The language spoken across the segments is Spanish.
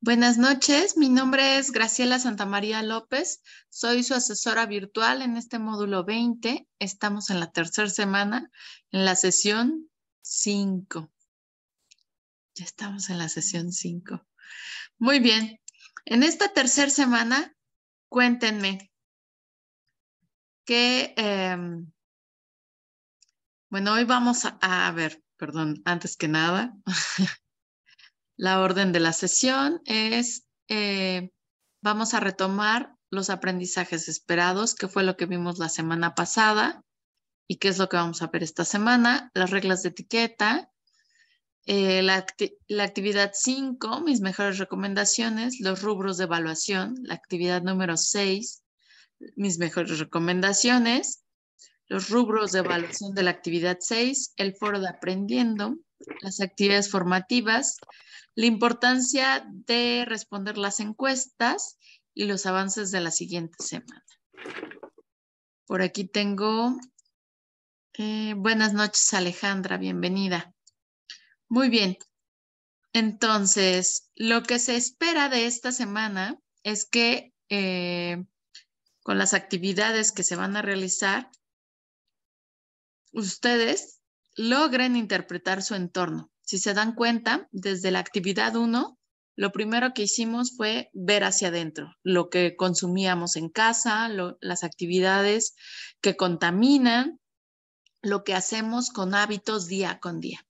Buenas noches, mi nombre es Graciela Santamaría López, soy su asesora virtual en este módulo 20. Estamos en la tercera semana, en la sesión 5. Ya estamos en la sesión 5. Muy bien, en esta tercera semana, cuéntenme que, em? bueno, hoy vamos a, a ver, perdón, antes que nada. La orden de la sesión es, eh, vamos a retomar los aprendizajes esperados, que fue lo que vimos la semana pasada y qué es lo que vamos a ver esta semana, las reglas de etiqueta, eh, la, la, actividad 5, mis mejores recomendaciones, los rubros de evaluación, la actividad número 6, mis mejores recomendaciones, los rubros de evaluación de la actividad 6, el foro de aprendiendo, las actividades formativas, la importancia de responder las encuestas y los avances de la siguiente semana. Por aquí tengo, eh, buenas noches Alejandra, bienvenida. Muy bien, entonces lo que se espera de esta semana es que eh, con las actividades que se van a realizar, ustedes logren interpretar su entorno, si se dan cuenta, desde la actividad 1, lo primero que hicimos fue ver hacia adentro, lo que consumíamos en casa, las actividades que contaminan, lo que hacemos con hábitos día con día.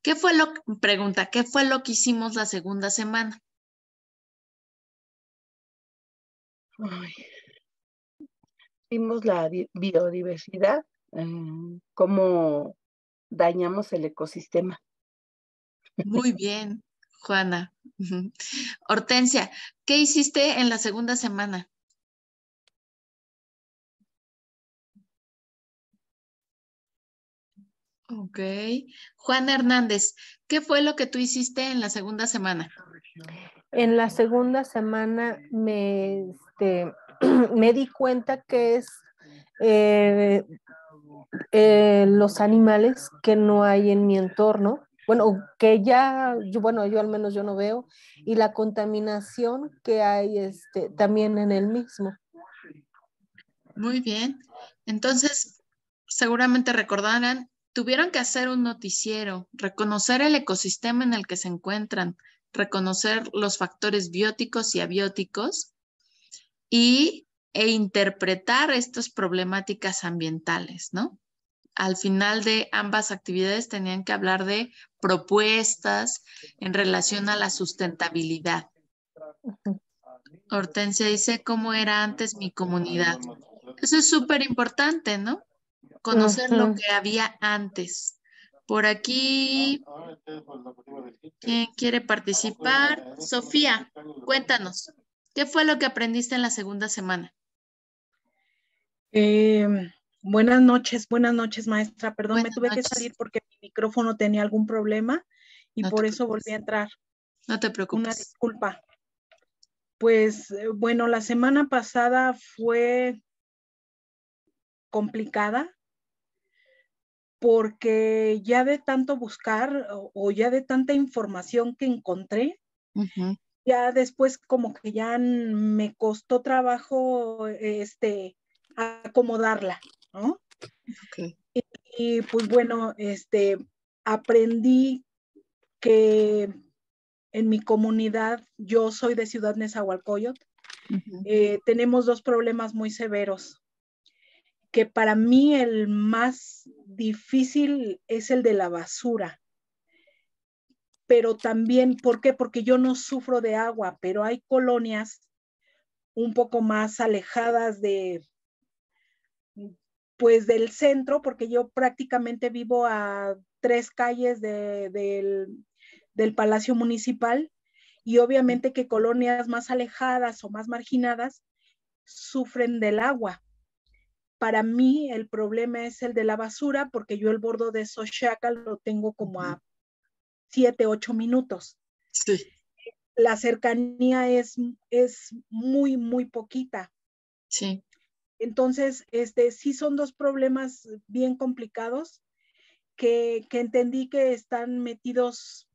¿Qué fue lo pregunta, qué fue lo que hicimos la segunda semana? Vimos la biodiversidad, eh, cómo dañamos el ecosistema. Muy bien, Juana. Hortensia, ¿qué hiciste en la segunda semana? Ok. Juan Hernández, ¿qué fue lo que tú hiciste en la segunda semana? En la segunda semana me, este, me di cuenta que es eh, eh, los animales que no hay en mi entorno bueno, que ya, bueno, yo al menos yo no veo, y la contaminación que hay este, también en el mismo. Muy bien. Entonces, seguramente recordarán, tuvieron que hacer un noticiero, reconocer el ecosistema en el que se encuentran, reconocer los factores bióticos y abióticos y, e interpretar estas problemáticas ambientales, ¿no? al final de ambas actividades tenían que hablar de propuestas en relación a la sustentabilidad. Hortensia dice, ¿cómo era antes mi comunidad? Eso es súper importante, ¿no? Conocer lo que había antes. Por aquí, ¿quién quiere participar? Sofía, cuéntanos, ¿qué fue lo que aprendiste en la segunda semana? Eh, Buenas noches, buenas noches, maestra. Perdón, me tuve que salir porque mi micrófono tenía algún problema y por eso volví a entrar. No te preocupes. Una disculpa. Pues eh, bueno, la semana pasada fue complicada porque ya de tanto buscar o ya de tanta información que encontré, ya después como que ya me costó trabajo este acomodarla. Y, pues bueno, este, aprendí que en mi comunidad, yo soy de Ciudad Nezahualcóyotl, eh, tenemos dos problemas muy severos, que para mí el más difícil es el de la basura. Pero también, ¿por qué? Porque yo no sufro de agua, pero hay colonias un poco más alejadas de, pues del centro, porque yo prácticamente vivo a tres calles del, Palacio Municipal y obviamente que colonias más alejadas o más marginadas sufren del agua. Para mí el problema es el de la basura porque yo el bordo de Sochaca lo tengo como a siete, ocho minutos. Sí. La cercanía es, es muy, muy poquita. Sí. Entonces, este, sí son dos problemas bien complicados que, entendí que están metidos,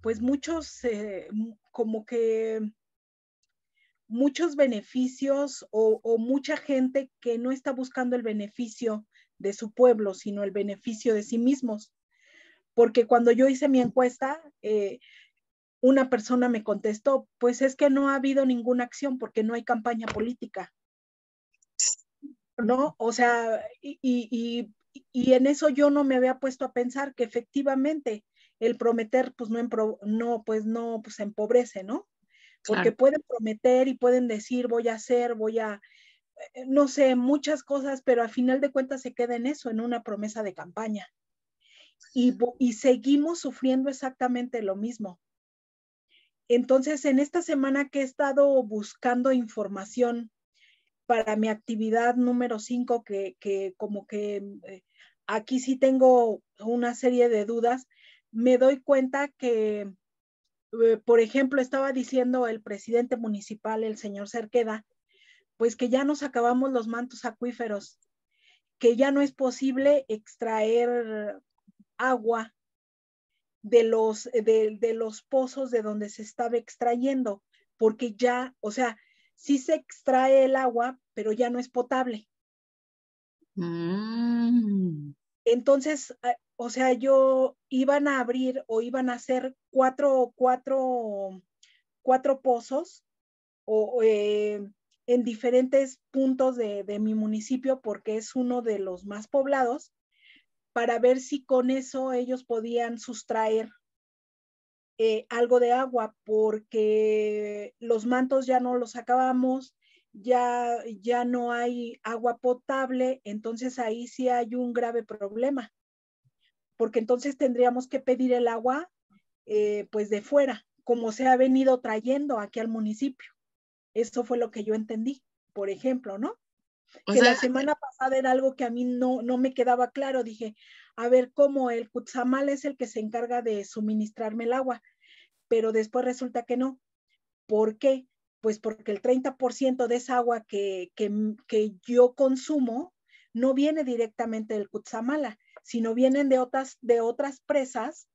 pues muchos, eh, como que muchos beneficios o, mucha gente que no está buscando el beneficio de su pueblo, sino el beneficio de sí mismos. Porque cuando yo hice mi encuesta, eh, una persona me contestó, pues es que no ha habido ninguna acción porque no hay campaña política. ¿no? O sea, y, en eso yo no me había puesto a pensar que efectivamente el prometer, pues no, no pues no, pues empobrece, ¿no? Porque pueden prometer y pueden decir, voy a hacer, voy a, eh, no sé, muchas cosas, pero al final de cuentas se queda en eso, en una promesa de campaña. y, seguimos sufriendo exactamente lo mismo. Entonces, en esta semana que he estado buscando información para mi actividad número 5, que, que, como que eh, aquí sí tengo una serie de dudas, me doy cuenta que, eh, por ejemplo, estaba diciendo el presidente municipal, el señor Cerqueda, pues que ya nos acabamos los mantos acuíferos, que ya no es posible extraer agua de los, de, de los pozos de donde se estaba extrayendo, porque ya, o sea, si se extrae el agua, pero ya no es potable. Mm. Entonces, o sea, yo iban a abrir o iban a hacer cuatro, cuatro, cuatro pozos o, eh, en diferentes puntos de, mi municipio porque es uno de los más poblados para ver si con eso ellos podían sustraer eh, algo de agua porque los mantos ya no los acabamos ya, ya no hay agua potable, entonces ahí sí hay un grave problema, porque entonces tendríamos que pedir el agua eh, pues de fuera, como se ha venido trayendo aquí al municipio. Eso fue lo que yo entendí, por ejemplo, ¿no? que la semana pasada era algo que a mí no, no me quedaba claro. Dije, a ver, cómo el Kutsamal es el que se encarga de suministrarme el agua, pero después resulta que no. ¿Por qué? Pues porque el 30% de esa agua que, que, yo consumo no viene directamente del kutsamala sino vienen de otras, de otras presas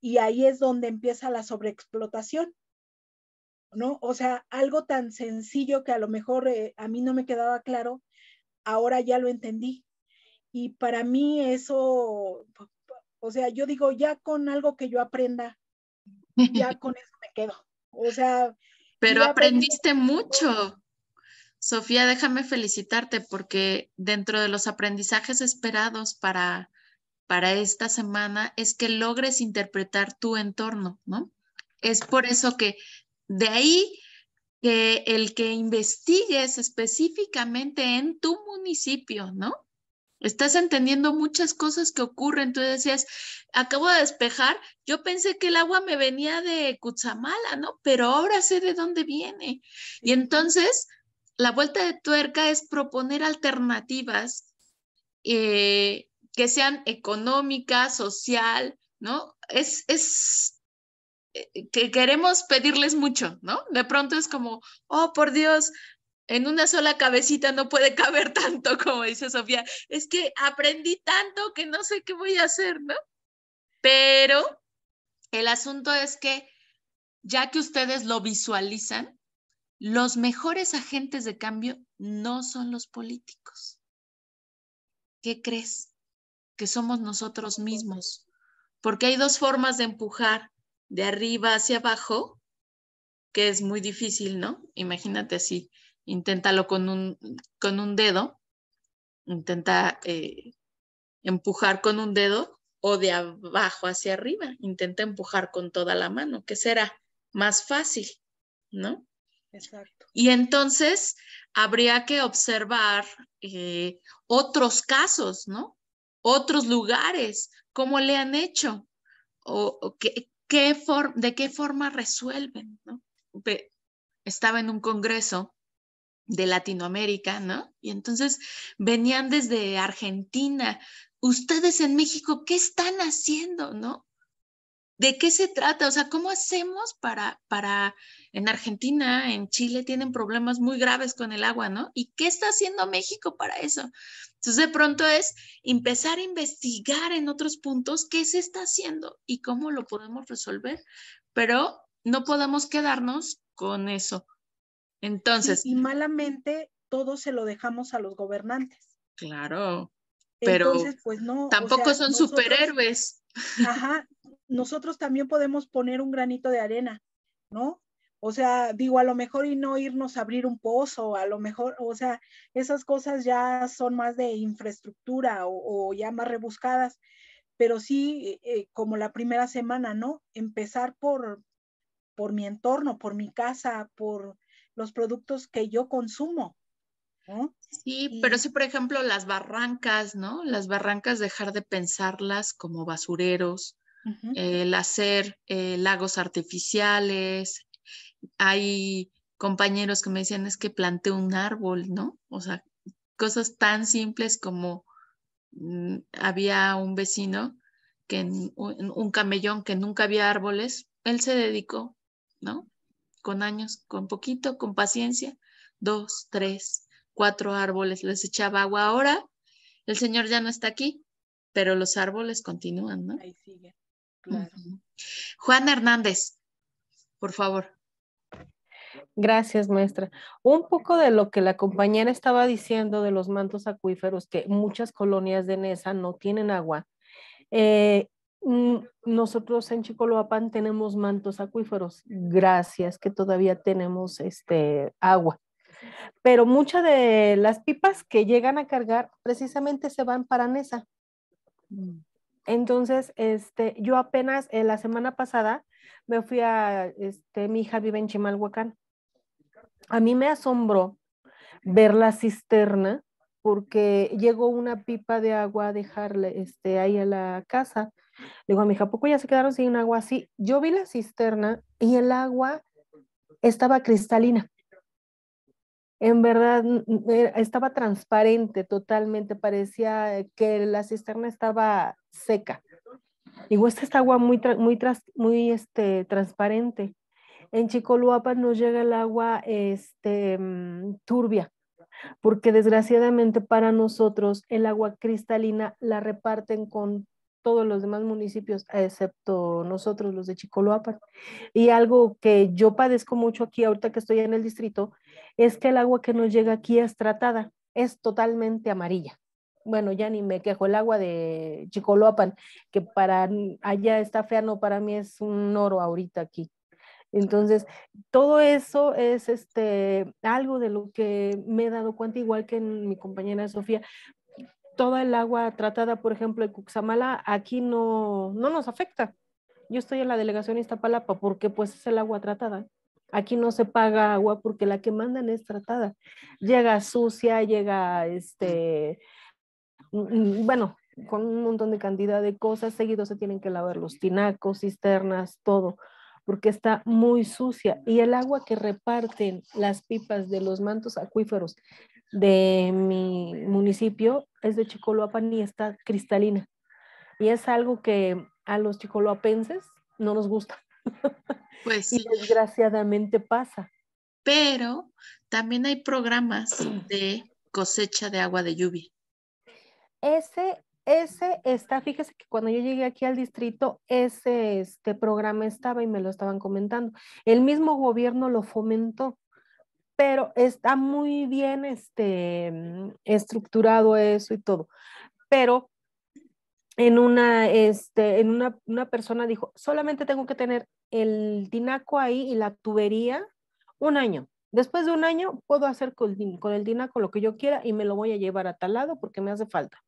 y ahí es donde empieza la sobreexplotación. ¿No? O sea, algo tan sencillo que a lo mejor eh, a mí no me quedaba claro, ahora ya lo entendí. Y para mí eso, o sea, yo digo, ya con algo que yo aprenda, ya con eso me quedo. O sea, pero aprendiste mucho. Sofía, déjame felicitarte porque dentro de los aprendizajes esperados para, para esta semana es que logres interpretar tu entorno, ¿no? Es por eso que de ahí que el que investigues específicamente en tu municipio, ¿no? Estás entendiendo muchas cosas que ocurren. Tú decías, acabo de despejar, yo pensé que el agua me venía de Cutzamala, ¿no? Pero ahora sé de dónde viene. Y entonces, la vuelta de tuerca es proponer alternativas eh, que sean económicas, social, ¿no? Es, es eh, que queremos pedirles mucho, ¿no? De pronto es como, oh, por Dios, en una sola cabecita no puede caber tanto, como dice Sofía. Es que aprendí tanto que no sé qué voy a hacer, ¿no? Pero el asunto es que ya que ustedes lo visualizan, los mejores agentes de cambio no son los políticos. ¿Qué crees? Que somos nosotros mismos. Porque hay dos formas de empujar, de arriba hacia abajo, que es muy difícil, ¿no? Imagínate así, inténtalo con un, con un dedo, intenta eh, empujar con un dedo o de abajo hacia arriba, intenta empujar con toda la mano, que será más fácil, ¿no? Exacto. Y entonces habría que observar eh, otros casos, ¿no? Otros lugares, cómo le han hecho o, qué, de qué forma resuelven, ¿no? Estaba en un congreso de Latinoamérica, ¿no? Y entonces venían desde Argentina. Ustedes en México, ¿qué están haciendo, no? ¿De qué se trata? O sea, ¿cómo hacemos para, para, en Argentina, en Chile tienen problemas muy graves con el agua, ¿no? ¿Y qué está haciendo México para eso? Entonces, de pronto es empezar a investigar en otros puntos qué se está haciendo y cómo lo podemos resolver, pero no podemos quedarnos con eso. Entonces. Y, malamente todo se lo dejamos a los gobernantes. Claro. Pero pues no, tampoco son superhéroes. Ajá, nosotros también podemos poner un granito de arena, ¿no? O sea, digo, a lo mejor y no irnos a abrir un pozo, a lo mejor, o sea, esas cosas ya son más de infraestructura o, ya más rebuscadas, pero sí, eh, eh, como la primera semana, ¿no? Empezar por, por mi entorno, por mi casa, por, los productos que yo consumo. Sí, pero sí, por ejemplo, las barrancas, ¿no? Las barrancas, dejar de pensarlas como basureros, el hacer eh, lagos artificiales. Hay compañeros que me decían, es que planté un árbol, ¿no? O sea, cosas tan simples como mm, había un vecino que en un, camellón que nunca había árboles, él se dedicó, ¿no? con años, con poquito, con paciencia, dos, tres, cuatro árboles, les echaba agua. Ahora el Señor ya no está aquí, pero los árboles continúan, ¿no? Ahí sigue, claro. Juan Hernández, por favor. Gracias, maestra. Un poco de lo que la compañera estaba diciendo de los mantos acuíferos, que muchas colonias de Nesa no tienen agua. Eh, Mm, nosotros en Chicoloapan tenemos mantos acuíferos, gracias que todavía tenemos este agua. Pero muchas de las pipas que llegan a cargar precisamente se van para Nesa. Mm. Entonces, este, yo apenas eh, la semana pasada me fui a, este, mi hija vive en Chimalhuacán. A mí me asombró ver la cisterna porque llegó una pipa de agua a dejarle este, ahí a la casa. Le digo a mi hija, ¿poco ya se quedaron sin agua? así. yo vi la cisterna y el agua estaba cristalina. En verdad, e, estaba transparente totalmente, parecía que la cisterna estaba seca. Digo, esta es agua muy, muy, muy este, transparente. En Chicoluapa no llega el agua este, mm, turbia porque desgraciadamente para nosotros el agua cristalina la reparten con todos los demás municipios, excepto nosotros, los de Chicoloapan. Y algo que yo padezco mucho aquí, ahorita que estoy en el distrito, es que el agua que nos llega aquí es tratada, es totalmente amarilla. Bueno, ya ni me quejo, el agua de Chicoloapan, que para allá está fea, no, para mí es un oro ahorita aquí. Entonces, todo eso es este, algo de lo que me he dado cuenta, igual que en mi compañera Sofía, toda el agua tratada, por ejemplo, en Cuxamala, aquí no, no nos afecta. Yo estoy en la delegación Iztapalapa porque pues es el agua tratada. Aquí no se paga agua porque la que mandan es tratada. Llega sucia, llega este, mm, bueno, con un montón de cantidad de cosas. Seguido se tienen que lavar los tinacos, cisternas, todo porque está muy sucia y el agua que reparten las pipas de los mantos acuíferos de mi municipio es de Chicoloapan y está cristalina. Y es algo que a los chicoloapenses no nos gusta. Pues sí. Y desgraciadamente pasa. Pero también hay programas de cosecha de agua de lluvia. Ese ese está, fíjese que cuando yo llegué aquí al distrito, ese este programa estaba y me lo estaban comentando. El mismo gobierno lo fomentó, pero está muy bien este, mm, estructurado eso y todo. Pero en una, este, en una, una persona dijo, solamente tengo que tener el tinaco ahí y la tubería un año. Después de un año puedo hacer con, el dinaco lo que yo quiera y me lo voy a llevar a tal lado porque me hace falta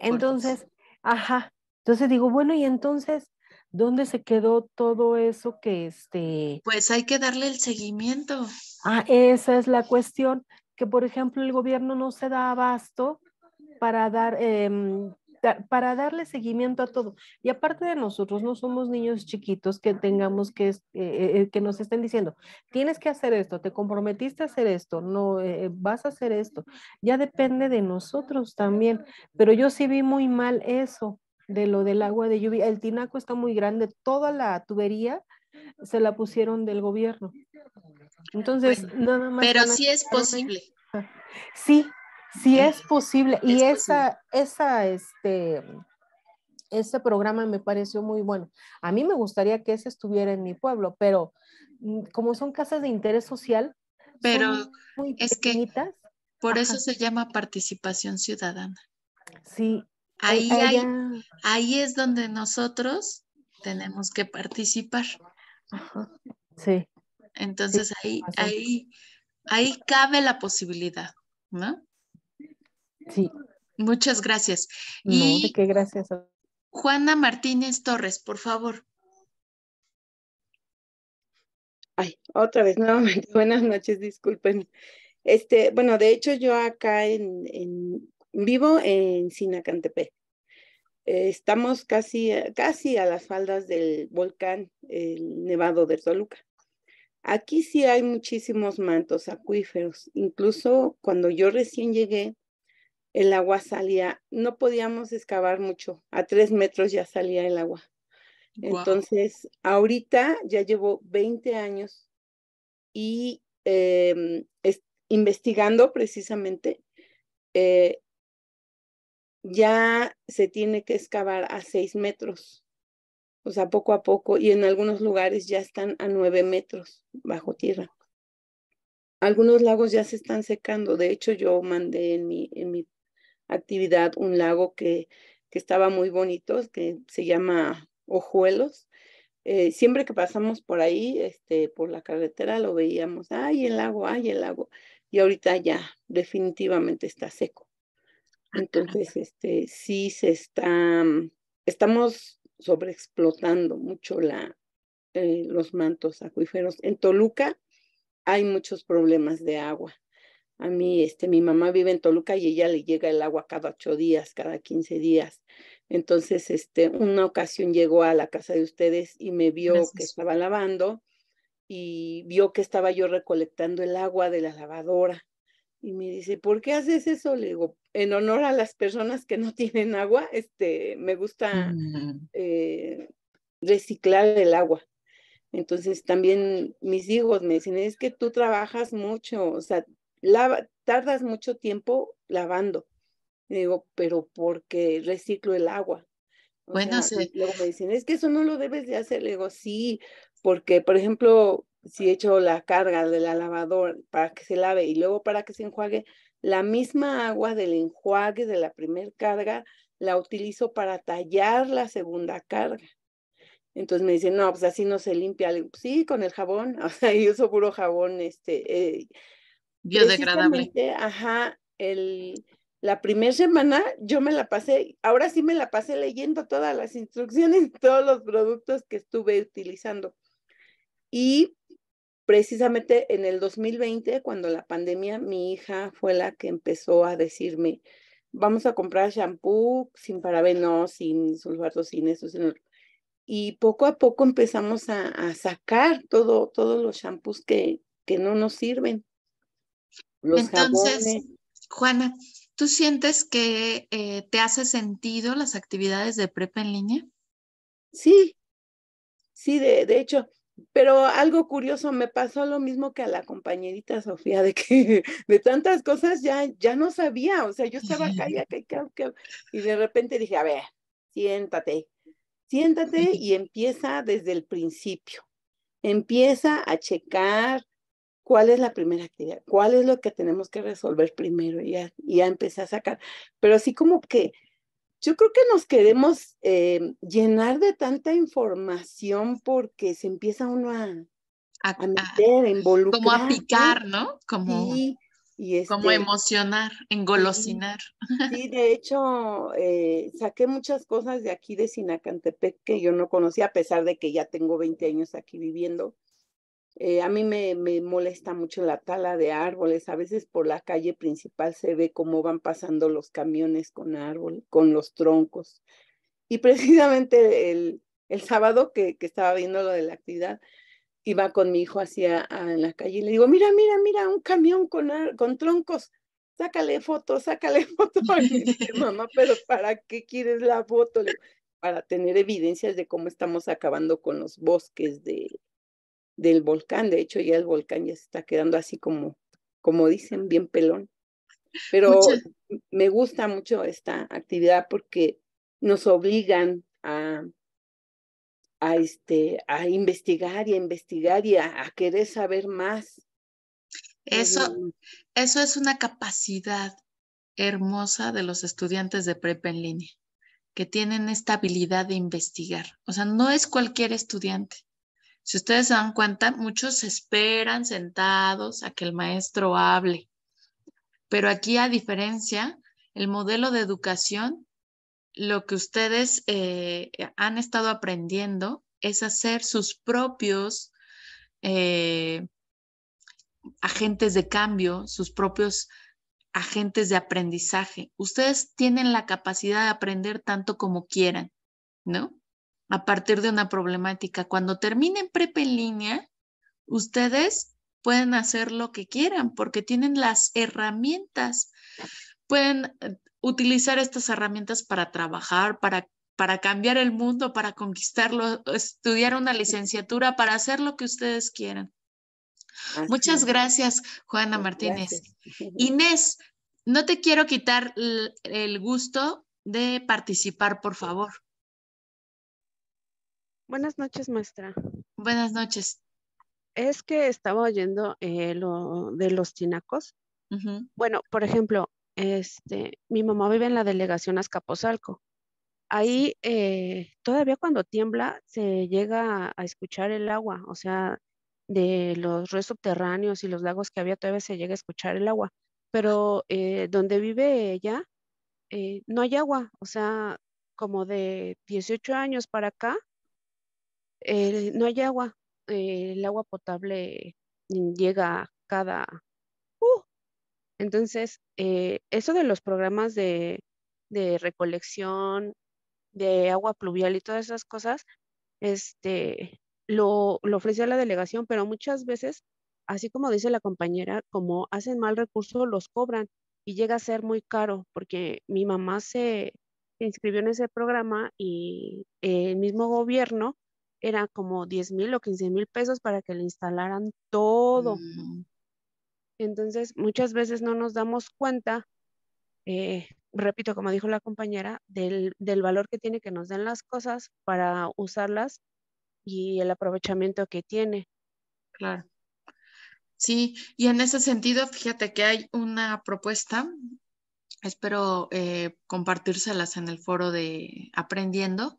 entonces, ajá, entonces digo, bueno, y entonces, ¿dónde se quedó todo eso que este... Pues hay que darle el seguimiento. Ah, esa es la cuestión, que por ejemplo el gobierno no se da abasto para dar, eh, para darle seguimiento a todo. Y aparte de nosotros, no somos niños chiquitos que tengamos que, eh, eh, que nos estén diciendo, tienes que hacer esto, te comprometiste a hacer esto, no, eh, vas a hacer esto. Ya depende de nosotros también, pero yo sí vi muy mal eso de lo del agua de lluvia. El tinaco está muy grande, toda la tubería se la pusieron del gobierno. Entonces, nada más. Pero sí es posible. Sí, si es posible. y esa, esa, este, este programa me pareció muy bueno. A mí me gustaría que ese estuviera en mi pueblo, pero mm, como son casas de interés social, pero muy pequeñitas. por eso se llama participación ciudadana. Sí. E ahí, ahí es donde nosotros tenemos que participar. Sí. Entonces ahí, ahí, ahí cabe la posibilidad, ¿no? Sí. Muchas gracias. qué gracias. Juana Martínez Torres, por favor. Ay, otra vez, nuevamente, buenas noches, disculpen. Este, bueno, de hecho yo acá en, vivo en Sinacantepec. estamos casi, casi a las faldas del volcán, el Nevado de Toluca. Aquí sí hay muchísimos mantos acuíferos. Incluso cuando yo recién llegué, el agua salía, no podíamos excavar mucho, a tres metros ya salía el agua. Entonces, ahorita ya llevo 20 años y em, investigando precisamente, eh, ya se tiene que excavar a seis metros, o sea, poco a poco, y en algunos lugares ya están a nueve metros bajo tierra. Algunos lagos ya se están secando, de hecho yo mandé mi, en mi actividad un lago que, que estaba muy bonito, que se llama Ojuelos. Eh, siempre que pasamos por ahí, este, por la carretera, lo veíamos, ay, el lago, ay, el lago. Y ahorita ya definitivamente está seco. Ah, Entonces, este, sí se está, mm, estamos sobreexplotando mucho la, eh, los mantos acuíferos. En Toluca hay muchos problemas de agua. A mí, este, mi mamá vive en Toluca y ella le llega el agua cada ocho días, cada quince días. Entonces, este, una ocasión llegó a la casa de ustedes y me vio que estaba lavando y vio que estaba yo recolectando el agua de la lavadora. Y me dice, ¿por qué haces eso? Le digo, en honor a las personas que no tienen agua, este, me gusta mm. eh, reciclar el agua. Entonces también mis hijos me dicen, es que tú trabajas mucho, o sea, tardas mucho tiempo lavando. Y digo, pero porque reciclo el agua. bueno, sí. Luego dicen, es que eso no lo debes de hacer. Le digo, sí, porque, por ejemplo, si he hecho la carga de la lavadora para que se lave y luego para que se enjuague, la misma agua del enjuague de la primer carga la utilizo para tallar la segunda carga. Entonces me dicen, no, pues así no se limpia. sí, con el jabón. O sea, yo uso puro jabón, este, eh, biodegradable. Ajá, el, la primera semana yo me la pasé, ahora sí me la pasé leyendo todas las instrucciones, todos los productos que estuve utilizando. Y precisamente en el 2020, cuando la pandemia, mi hija fue la que empezó a decirme, vamos a comprar shampoo sin parabenos, sin sulfatos, sin eso, Y poco a poco empezamos a, sacar todo, todos los shampoos que, que no nos sirven. Entonces, Juana, ¿tú sientes que eh, te hace sentido las actividades de prepa en línea? Sí, sí, de, de hecho, pero algo curioso, me pasó lo mismo que a la compañerita Sofía, de que de tantas cosas ya, ya no sabía, o sea, yo estaba acá y, y de repente dije, a ver, siéntate, siéntate y empieza desde el principio, empieza a checar ¿Cuál es la primera actividad? ¿Cuál es lo que tenemos que resolver primero? Y ya, ya empecé a sacar. Pero así como que yo creo que nos queremos eh, llenar de tanta información porque se empieza uno a, a, meter, a involucrar. Como a picar, ¿no? Como, y como este emocionar, engolosinar. Sí, de hecho, eh, saqué muchas cosas de aquí de Sinacantepec que yo no conocía, a pesar de que ya tengo 20 años aquí viviendo. Eh, a mí me, me, molesta mucho la tala de árboles. A veces por la calle principal se ve cómo van pasando los camiones con árbol, con los troncos. Y precisamente el, el sábado que, estaba viendo lo de la actividad, iba con mi hijo hacia la calle y le digo, mira, mira, mira, un camión con, con troncos. Sácale foto, sácale foto. Y dice, mamá, pero ¿para qué quieres la foto? Para tener evidencias de cómo estamos acabando con los bosques de, del volcán. De hecho, ya el volcán ya se está quedando así como, como dicen, bien pelón. Pero me gusta mucho esta actividad porque nos obligan a, a, este, a investigar y a investigar y a, querer saber más. Eso, eso es una capacidad hermosa de los estudiantes de prepa en línea, que tienen esta habilidad de investigar. O sea, no es cualquier estudiante. Si ustedes se dan cuenta, muchos esperan sentados a que el maestro hable. Pero aquí, a diferencia, el modelo de educación, lo que ustedes eh, han estado aprendiendo es hacer sus propios eh, agentes de cambio, sus propios agentes de aprendizaje. Ustedes tienen la capacidad de aprender tanto como quieran, ¿no? a partir de una problemática. Cuando terminen prepa en línea, ustedes pueden hacer lo que quieran porque tienen las herramientas. Pueden eh, utilizar estas herramientas para trabajar, para, para cambiar el mundo, para conquistarlo, estudiar una licenciatura, para hacer lo que ustedes quieran. Muchas gracias, Juana Martínez. Inés, no te quiero quitar el gusto de participar, por favor. Buenas noches, maestra. Buenas noches. Es que estaba oyendo eh, lo de los tinacos. Bueno, por ejemplo, este, mi mamá vive en la delegación Azcapotzalco. Ahí eh, todavía cuando tiembla se llega a escuchar el agua, o sea, de los ríos subterráneos y los lagos que había todavía se llega a escuchar el agua. Pero eh, donde vive ella, no hay agua, o sea, como de 18 años para acá, eh, no hay agua, eh, el agua potable llega cada... Uh, entonces, eh, eso de los programas de, recolección de agua pluvial y todas esas cosas, este, lo, lo ofrece la delegación, pero muchas veces, así como dice la compañera, como hacen mal recurso, los cobran y llega a ser muy caro, porque mi mamá se inscribió en ese programa y el mismo gobierno era como 10 mil o 15 mil pesos para que le instalaran todo. Mm. Entonces, muchas veces no nos damos cuenta, eh, repito, como dijo la compañera, del, valor que tiene que nos den las cosas para usarlas y el aprovechamiento que tiene. Claro. Sí, y en ese sentido, fíjate que hay una propuesta, espero eh, compartírselas en el foro de Aprendiendo,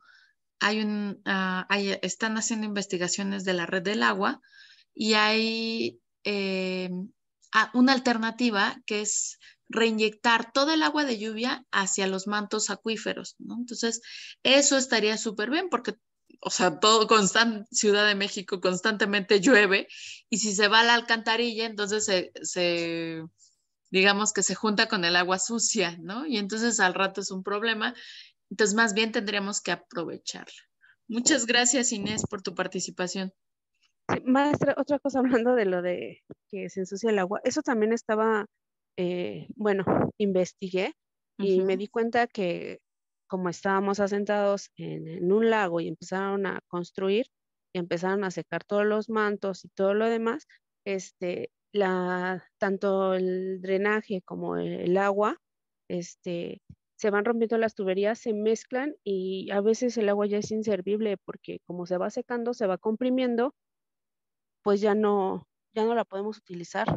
hay un, ah, están haciendo investigaciones de la red del agua y hay eh, ah, una alternativa que es reinyectar todo el agua de lluvia hacia los mantos acuíferos, ¿no? Entonces, eso estaría súper bien porque, o sea, todo Ciudad de México constantemente llueve y si se va a la alcantarilla, entonces se, se digamos que se junta con el agua sucia, ¿no? Y entonces al rato es un problema entonces, más bien tendríamos que aprovecharla. Muchas gracias, Inés, por tu participación. maestra, otra cosa hablando de lo de que se ensucia el agua, eso también estaba, eh, bueno, investigué y me di cuenta que como estábamos asentados en, un lago y empezaron a construir y empezaron a secar todos los mantos y todo lo demás, este, la, tanto el drenaje como el, el agua este, se van rompiendo las tuberías, se mezclan y a veces el agua ya es inservible porque como se va secando, se va comprimiendo, pues ya no, ya no la podemos utilizar.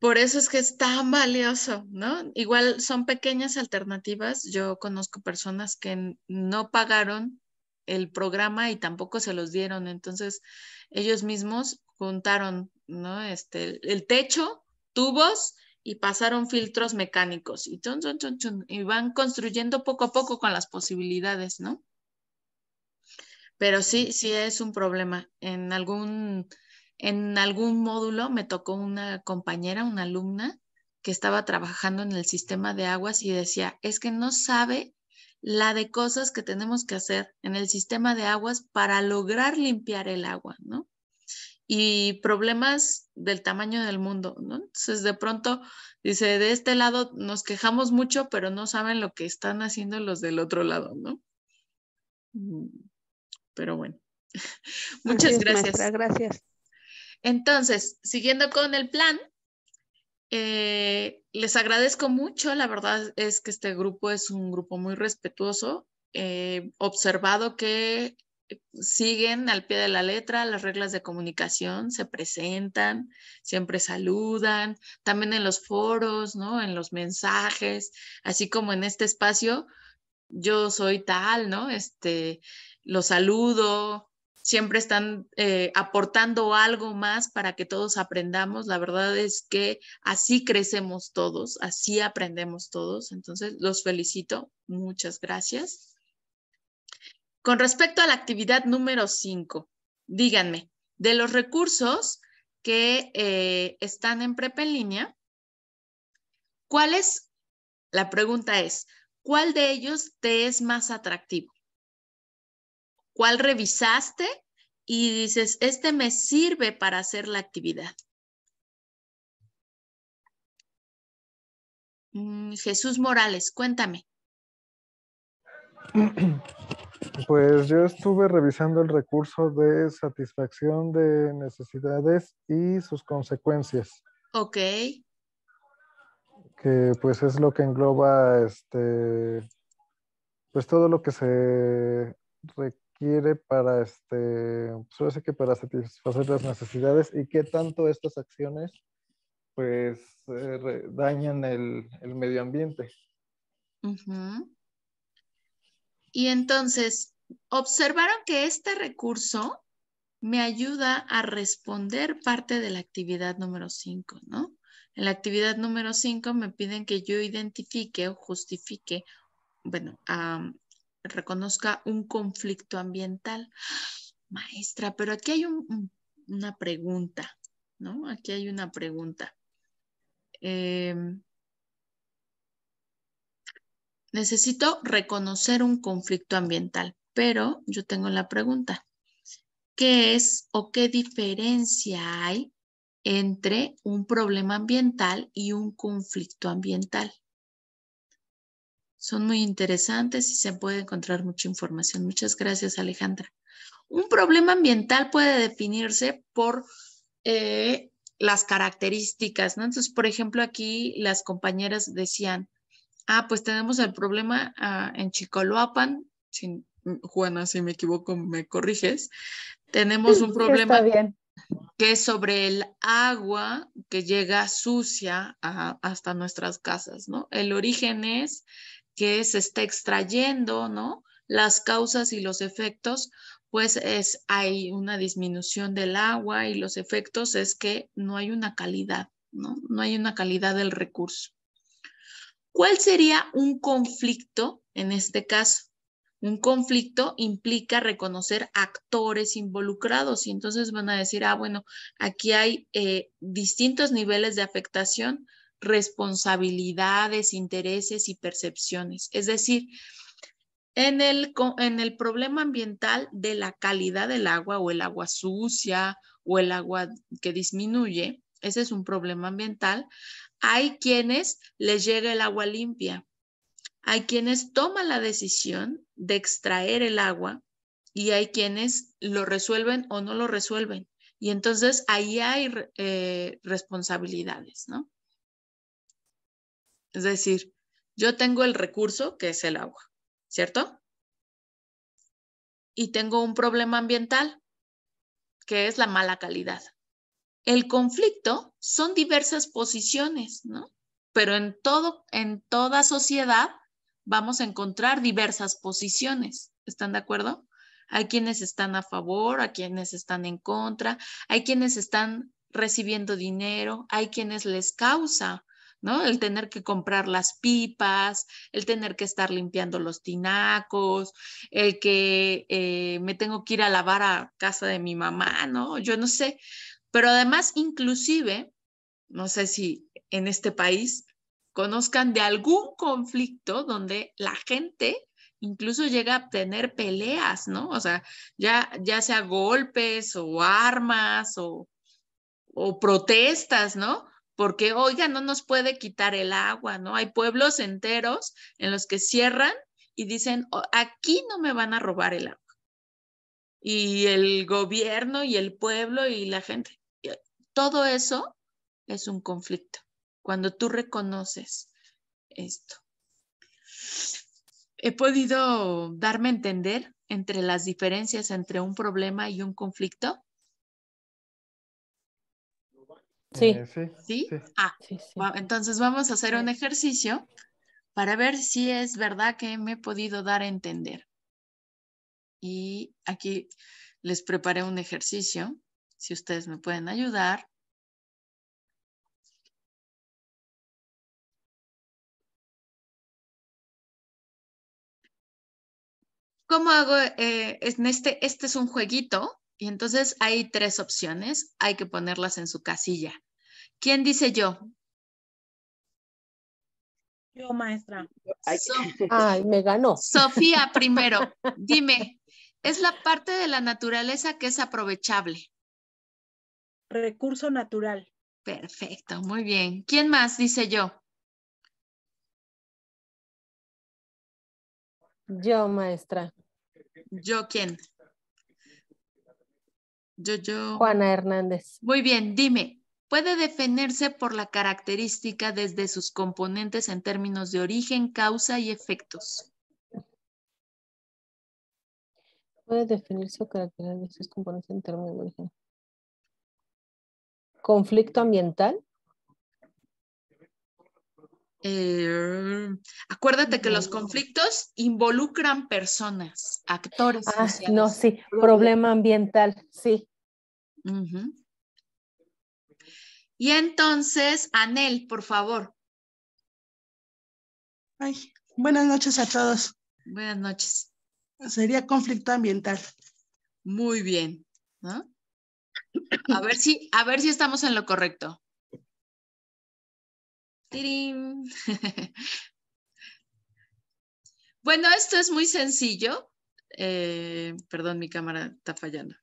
Por eso es que es tan valioso, ¿no? Igual son pequeñas alternativas. Yo conozco personas que no pagaron el programa y tampoco se los dieron. Entonces, ellos mismos juntaron, ¿no? Este, el techo, tubos y pasaron filtros mecánicos y, y van construyendo poco a poco con las posibilidades, ¿no? Pero sí, sí es un problema. En algún, en algún módulo me tocó una compañera, una alumna, que estaba trabajando en el sistema de aguas y decía, es que no sabe la de cosas que tenemos que hacer en el sistema de aguas para lograr limpiar el agua, ¿no? y problemas del tamaño del mundo, ¿no? Entonces de pronto dice, de este lado nos quejamos mucho, pero no saben lo que están haciendo los del otro lado, ¿no? Mm, pero bueno, muchas gracias. Muchas gracias. Entonces, siguiendo con el plan, eh, les agradezco mucho, la verdad es que este grupo es un grupo muy respetuoso. Eh, observado que eh, siguen al pie de la letra las reglas de comunicación, se presentan, siempre saludan, también en los foros, ¿no? En los mensajes, así como en este espacio, yo soy tal, ¿no? Este, los saludo, siempre están eh, aportando algo más para que todos aprendamos. La verdad es que así crecemos todos, así aprendemos todos. Entonces, los felicito, muchas gracias. Con respecto a la actividad número 5, díganme, de los recursos que eh, están en prep en línea, ¿cuál es? La pregunta es, ¿cuál de ellos te es más atractivo? ¿Cuál revisaste y dices, este me sirve para hacer la actividad? Mm, Jesús Morales, cuéntame. Pues yo estuve revisando el recurso de satisfacción de necesidades y sus consecuencias. Ok. Que pues es lo que engloba este, pues todo lo que se requiere para este, pues que para satisfacer las necesidades y qué tanto estas acciones pues eh, dañan el, el, medio ambiente. Mhm. Y entonces, observaron que este recurso me ayuda a responder parte de la actividad número 5, ¿no? En la actividad número 5 me piden que yo identifique o justifique, bueno, reconozca un conflicto ambiental. Maestra, pero aquí hay una pregunta, ¿no? Aquí hay una pregunta. Em, necesito reconocer un conflicto ambiental, pero yo tengo la pregunta, ¿qué es o qué diferencia hay entre un problema ambiental y un conflicto ambiental? Son muy interesantes y se puede encontrar mucha información. Muchas gracias, Alejandra. Un problema ambiental puede definirse por eh, las características, ¿no? Entonces, por ejemplo, aquí las compañeras decían, Ah, pues tenemos el problema ah, en Chicoloapan, mm, Juana, si me equivoco, me corriges. Tenemos un problema que es sobre el agua que llega sucia hasta nuestras casas, ¿no? El origen es que se está extrayendo, ¿no? Las causas y los efectos, pues es, hay una disminución del agua y los efectos es que no hay una calidad, ¿no? No hay una calidad del recurso. ¿Cuál sería un conflicto en este caso? Un conflicto implica reconocer actores involucrados y entonces van a decir, ah, bueno, aquí hay eh, distintos niveles de afectación, responsabilidades, intereses y percepciones. Es decir, en el problema ambiental de la calidad del agua o el agua sucia o el agua que disminuye, ese es un problema ambiental, hay quienes les llega el agua limpia. Hay quienes toman la decisión de extraer el agua y hay quienes lo resuelven o no lo resuelven. Y entonces ahí hay eh, responsabilidades, ¿no? Es decir, yo tengo el recurso que es el agua, ¿cierto? Y tengo un problema ambiental, que es la mala calidad. El conflicto son diversas posiciones, ¿no? Pero en, todo, en toda sociedad vamos a encontrar diversas posiciones. ¿Están de acuerdo? Hay quienes están a favor, hay quienes están en contra, hay quienes están recibiendo dinero, hay quienes les causa, ¿no? El tener que comprar las pipas, el tener que estar limpiando los tinacos, el que eh, me tengo que ir a lavar a casa de mi mamá, ¿no? Yo no sé. Pero además, inclusive, no sé si en este país conozcan de algún conflicto donde la gente incluso llega a tener peleas, ¿no? O sea, ya, ya sea golpes o armas o, o protestas, ¿no? Porque, oiga, no nos puede quitar el agua, ¿no? Hay pueblos enteros en los que cierran y dicen, aquí no me van a robar el agua. Y el gobierno y el pueblo y la gente, todo eso es un conflicto, cuando tú reconoces esto. He podido darme a entender entre las diferencias entre un problema y un conflicto. Sí. Eh, sí. Ah, entonces vamos a hacer un ejercicio para ver si es verdad que me he podido dar a entender. Y aquí les preparé un ejercicio si ustedes me pueden ayudar. ¿Cómo hago? Eh, este, este es un jueguito y entonces hay tres opciones, hay que ponerlas en su casilla. ¿Quién dice yo? Yo, maestra. Ay, me ganó. Sofía, primero, dime, ¿es la parte de la naturaleza que es aprovechable? recurso natural. Perfecto, muy bien. ¿Quién más dice yo? Yo, maestra. ¿Yo quién? Yo, yo. Juana Hernández. Muy bien, dime, puede defenderse por la característica desde sus componentes en términos de origen, causa y efectos. Puede definirse o caracterizar sus componentes en términos de origen, conflicto ambiental? Eh, acuérdate que los conflictos involucran personas, actores. Ah, no, sí, problema ambiental, sí. Y entonces, Anel, por favor. Ay, buenas noches a todos. Buenas noches. Sería conflicto ambiental. Muy bien. ¿no? A ver si, a ver si estamos en lo correcto. ¡Tirín! Bueno, esto es muy sencillo. Eh, perdón, mi cámara está fallando.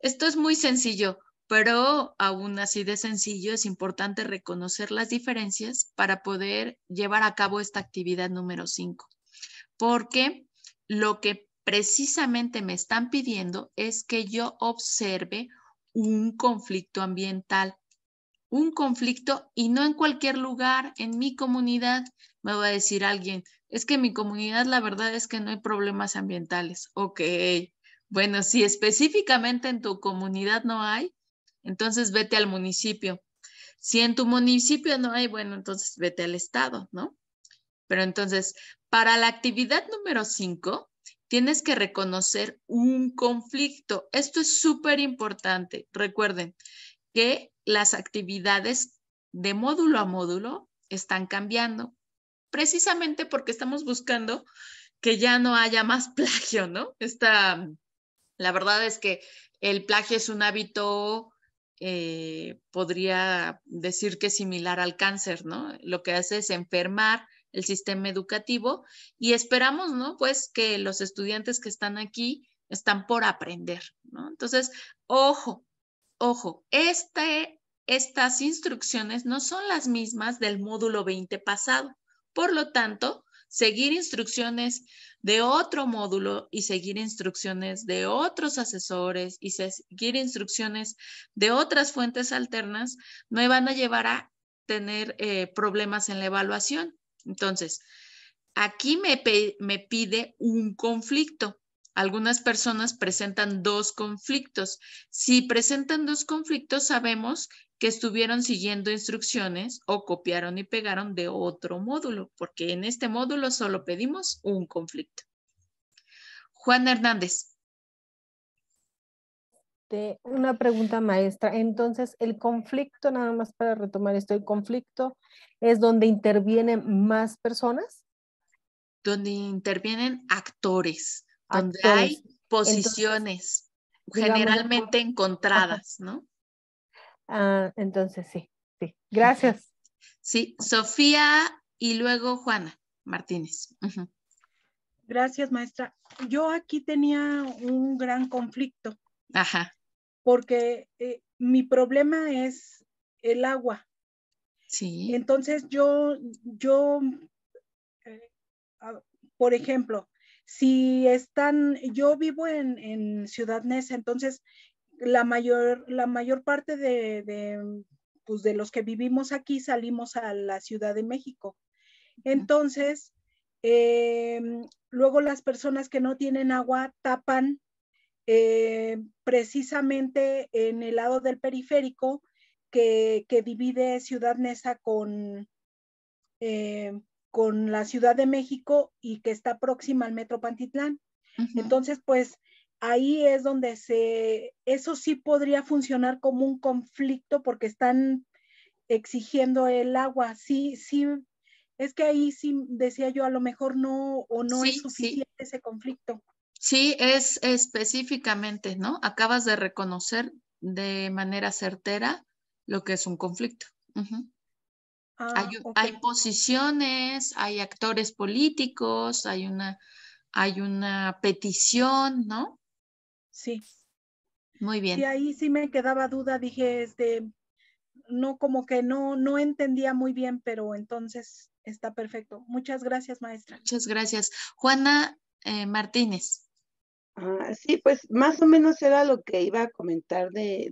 Esto es muy sencillo, pero aún así de sencillo es importante reconocer las diferencias para poder llevar a cabo esta actividad número 5, porque lo que precisamente me están pidiendo es que yo observe un conflicto ambiental. Un conflicto y no en cualquier lugar, en mi comunidad, me va a decir alguien, es que en mi comunidad la verdad es que no hay problemas ambientales. Ok, bueno, si específicamente en tu comunidad no hay, entonces vete al municipio. Si en tu municipio no hay, bueno, entonces vete al estado, ¿no? Pero entonces, para la actividad número cinco. Tienes que reconocer un conflicto. Esto es súper importante. Recuerden que las actividades de módulo a módulo están cambiando, precisamente porque estamos buscando que ya no haya más plagio, ¿no? Esta, la verdad es que el plagio es un hábito, eh, podría decir que es similar al cáncer, ¿no? Lo que hace es enfermar el sistema educativo y esperamos, ¿no? Pues que los estudiantes que están aquí están por aprender, ¿no? Entonces, ojo, ojo, este, estas instrucciones no son las mismas del módulo 20 pasado. Por lo tanto, seguir instrucciones de otro módulo y seguir instrucciones de otros asesores y seguir instrucciones de otras fuentes alternas no van a llevar a tener eh, problemas en la evaluación. Entonces, aquí me, pide un conflicto. Algunas personas presentan dos conflictos. Si presentan dos conflictos, sabemos que estuvieron siguiendo instrucciones o copiaron y pegaron de otro módulo, porque en este módulo solo pedimos un conflicto. Juan Hernández, este, una pregunta maestra. Entonces, el conflicto, nada más para retomar esto, el conflicto es donde intervienen más personas. Donde intervienen actores, donde hay posiciones generalmente encontradas, ¿no? Ah, entonces, sí, sí. Gracias. Sí, Sofía y luego Juana Martínez. Gracias, maestra. Yo aquí tenía un gran conflicto. Ajá porque eh, mi problema es el agua. Sí. Entonces yo, yo, eh, ah, por ejemplo, si están, yo vivo en, Ciudad Neza, entonces la mayor, la mayor parte de, de, pues, los que vivimos aquí salimos a la Ciudad de México. Entonces, em, luego las personas que no tienen agua tapan eh, precisamente en el lado del periférico que, divide Ciudad Neza con, eh, con la Ciudad de México y que está próxima al Metro Pantitlán. Entonces, pues ahí es donde se, eso sí podría funcionar como un conflicto porque están exigiendo el agua. Sí, sí, es que ahí sí decía yo, a lo mejor no o no es suficiente ese conflicto. Sí, es específicamente, ¿no? Acabas de reconocer de manera certera lo que es un conflicto. Ah, hay, posiciones, hay actores políticos, hay una, hay una petición, ¿no? Sí. Muy bien. Y ahí sí me quedaba duda, dije, este, no, como que no, no entendía muy bien, pero entonces está perfecto. Muchas gracias, maestra. Muchas gracias. Juana eh, Martínez sí, pues más o menos era lo que iba a comentar de,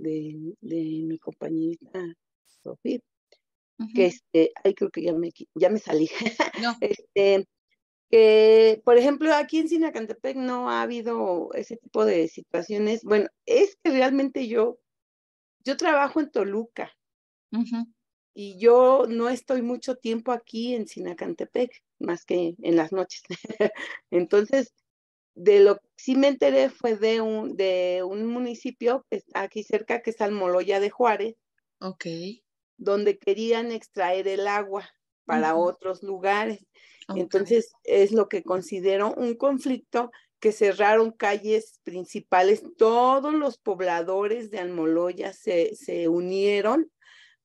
de, mi compañerita Sofía, que este, ay, creo que ya me, ya me salí. No. este, que, por ejemplo, aquí en Sinacantepec no ha habido ese tipo de situaciones. Bueno, es que realmente yo, yo trabajo en Toluca y yo no estoy mucho tiempo aquí en Sinacantepec, más que en las noches. Entonces, de lo que sí me enteré fue de un, de un municipio aquí cerca que es Almoloya de Juárez. Donde querían extraer el agua para otros lugares. Entonces es lo que considero un conflicto que cerraron calles principales. Todos los pobladores de Almoloya se, se unieron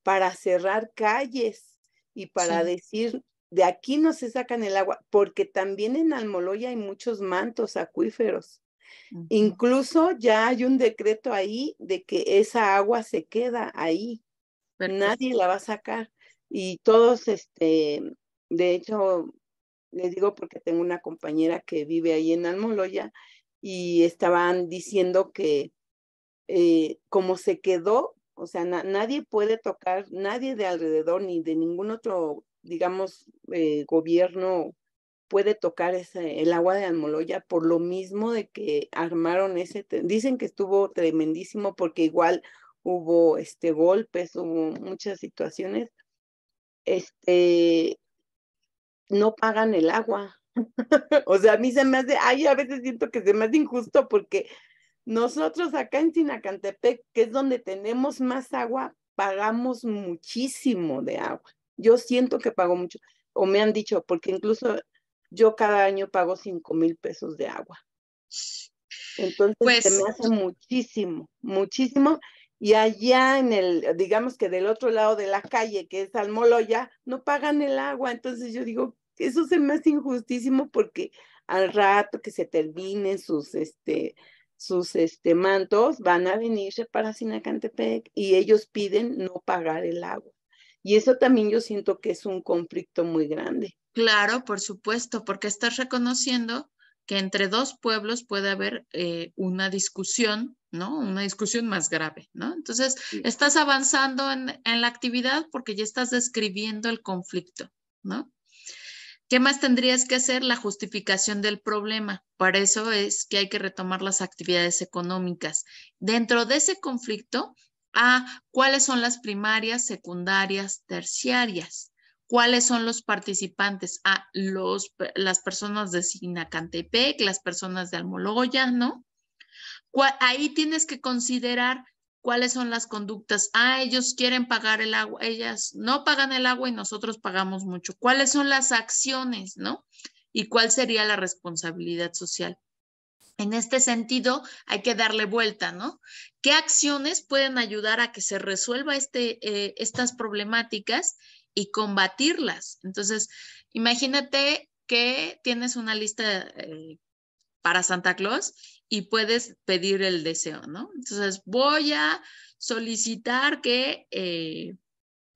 para cerrar calles y para decir de aquí no se sacan el agua, porque también en Almoloya hay muchos mantos acuíferos. Incluso ya hay un decreto ahí de que esa agua se queda ahí. Nadie la va a sacar. Y todos, este, de hecho, les digo porque tengo una compañera que vive ahí en Almoloya y estaban diciendo que eh, como se quedó, o sea, nadie puede tocar, nadie de alrededor ni de ningún otro digamos, eh, gobierno puede tocar ese, el agua de Almoloya por lo mismo de que armaron ese, dicen que estuvo tremendísimo porque igual hubo este golpes, hubo muchas situaciones, este, no pagan el agua. o sea, a mí se me hace, ay, a veces siento que se me hace injusto porque nosotros acá en Sinacantepec, que es donde tenemos más agua, pagamos muchísimo de agua. Yo siento que pago mucho, o me han dicho, porque incluso yo cada año pago 5 mil pesos de agua. Entonces, se pues me hace muchísimo, muchísimo. Y allá en el, digamos que del otro lado de la calle, que es Almoloya, no pagan el agua. Entonces yo digo, eso se me hace injustísimo porque al rato que se terminen sus, este, sus este, mantos, van a venirse para Sinacantepec y ellos piden no pagar el agua. Y eso también yo siento que es un conflicto muy grande. Claro, por supuesto, porque estás reconociendo que entre dos pueblos puede haber eh, una discusión, ¿no? Una discusión más grave, ¿no? Entonces, estás avanzando en, en, la actividad porque ya estás describiendo el conflicto, ¿no? ¿Qué más tendrías que hacer? La justificación del problema. Para eso es que hay que retomar las actividades económicas. Dentro de ese conflicto, a cuáles son las primarias, secundarias, terciarias. ¿Cuáles son los participantes? A los, las personas de Signacantepec, las personas de Almoloya, ¿no? Ahí tienes que considerar cuáles son las conductas. Ah, ellos quieren pagar el agua, ellas no pagan el agua y nosotros pagamos mucho. ¿Cuáles son las acciones, no? ¿Y cuál sería la responsabilidad social? En este sentido, hay que darle vuelta, ¿no? ¿Qué acciones pueden ayudar a que se resuelva este, eh, estas problemáticas y combatirlas? Entonces, imagínate que tienes una lista eh, para Santa Claus y puedes pedir el deseo, ¿no? Entonces, voy a solicitar que eh,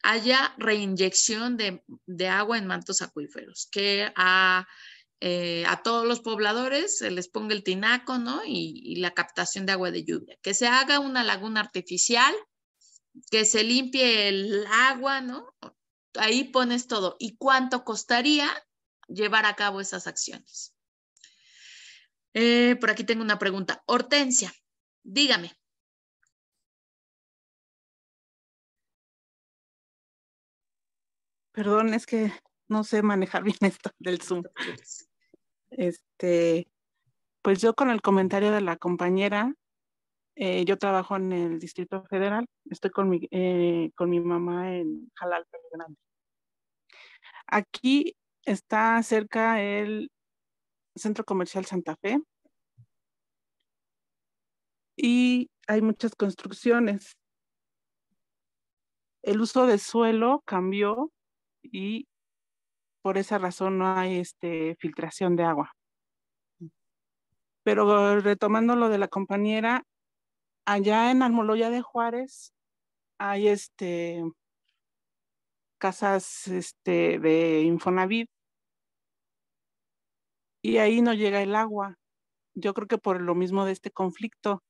haya reinyección de, agua en mantos acuíferos, que a... Ah, eh, a todos los pobladores se les ponga el tinaco, ¿no? Y, la captación de agua de lluvia, que se haga una laguna artificial, que se limpie el agua, ¿no? Ahí pones todo. ¿Y cuánto costaría llevar a cabo esas acciones? Eh, por aquí tengo una pregunta. Hortensia, dígame. Perdón, es que no sé manejar bien esto del Zoom. Este, pues yo con el comentario de la compañera, eh, yo trabajo en el Distrito Federal, estoy con mi, eh, mamá en Jalal Grande. Aquí está cerca el Centro Comercial Santa Fe y hay muchas construcciones. El uso de suelo cambió y por esa razón no hay este, filtración de agua. Mm. Pero eh, retomando lo de la compañera, allá en Almoloya de Juárez hay este, casas este, de Infonavit y ahí no llega el agua. Yo creo que por lo mismo de este conflicto.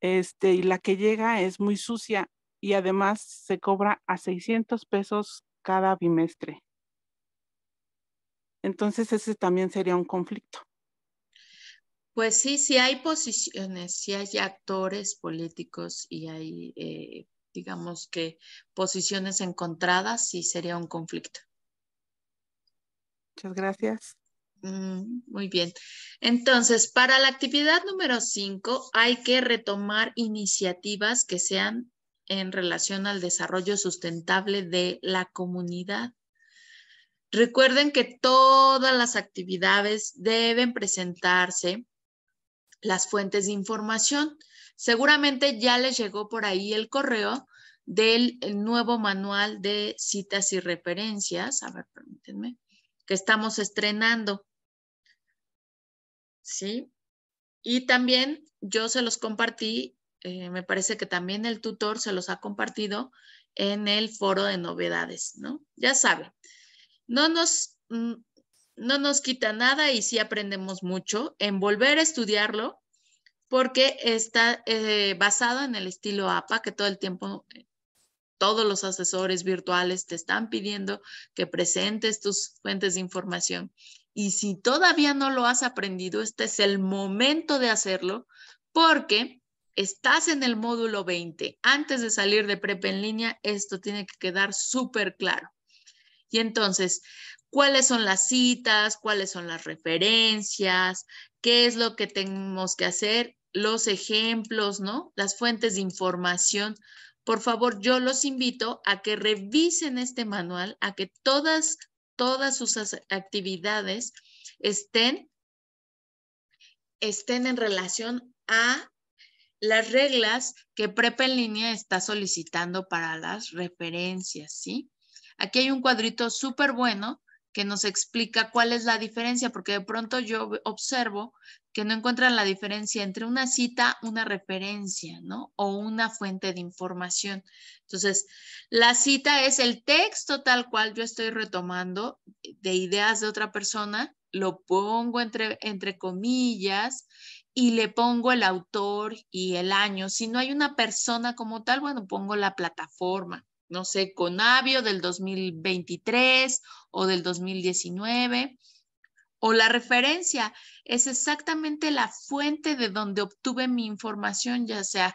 y la que llega es muy sucia y además se cobra a 600 pesos cada bimestre. Entonces ese también sería un conflicto. Pues sí, si hay posiciones, si hay actores políticos y hay, eh, digamos que, posiciones encontradas, sí sería un conflicto. Muchas gracias. Mm, muy bien. Entonces, para la actividad número cinco hay que retomar iniciativas que sean en relación al desarrollo sustentable de la comunidad. Recuerden que todas las actividades deben presentarse las fuentes de información. Seguramente ya les llegó por ahí el correo del nuevo manual de citas y referencias, a ver, permítanme, que estamos estrenando. ¿Sí? Y también yo se los compartí eh, me parece que también el tutor se los ha compartido en el foro de novedades, ¿no? Ya sabe, no nos, mm, no nos quita nada y sí aprendemos mucho en volver a estudiarlo porque está eh, basado en el estilo APA que todo el tiempo eh, todos los asesores virtuales te están pidiendo que presentes tus fuentes de información. Y si todavía no lo has aprendido, este es el momento de hacerlo porque estás en el módulo 20, antes de salir de prep en línea, esto tiene que quedar súper claro. Y entonces, ¿cuáles son las citas? ¿Cuáles son las referencias? ¿Qué es lo que tenemos que hacer? Los ejemplos, ¿no? Las fuentes de información. Por favor, yo los invito a que revisen este manual, a que todas, todas sus actividades estén, estén en relación a las reglas que Prepa en línea está solicitando para las referencias, ¿sí? Aquí hay un cuadrito súper bueno que nos explica cuál es la diferencia, porque de pronto yo observo que no encuentran la diferencia entre una cita, una referencia, ¿no? O una fuente de información. Entonces, la cita es el texto tal cual yo estoy retomando de ideas de otra persona, lo pongo entre, entre comillas y le pongo el autor y el año. Si no hay una persona como tal, bueno, pongo la plataforma, no sé, Conavio del 2023 o del 2019. O la referencia es exactamente la fuente de donde obtuve mi información, ya sea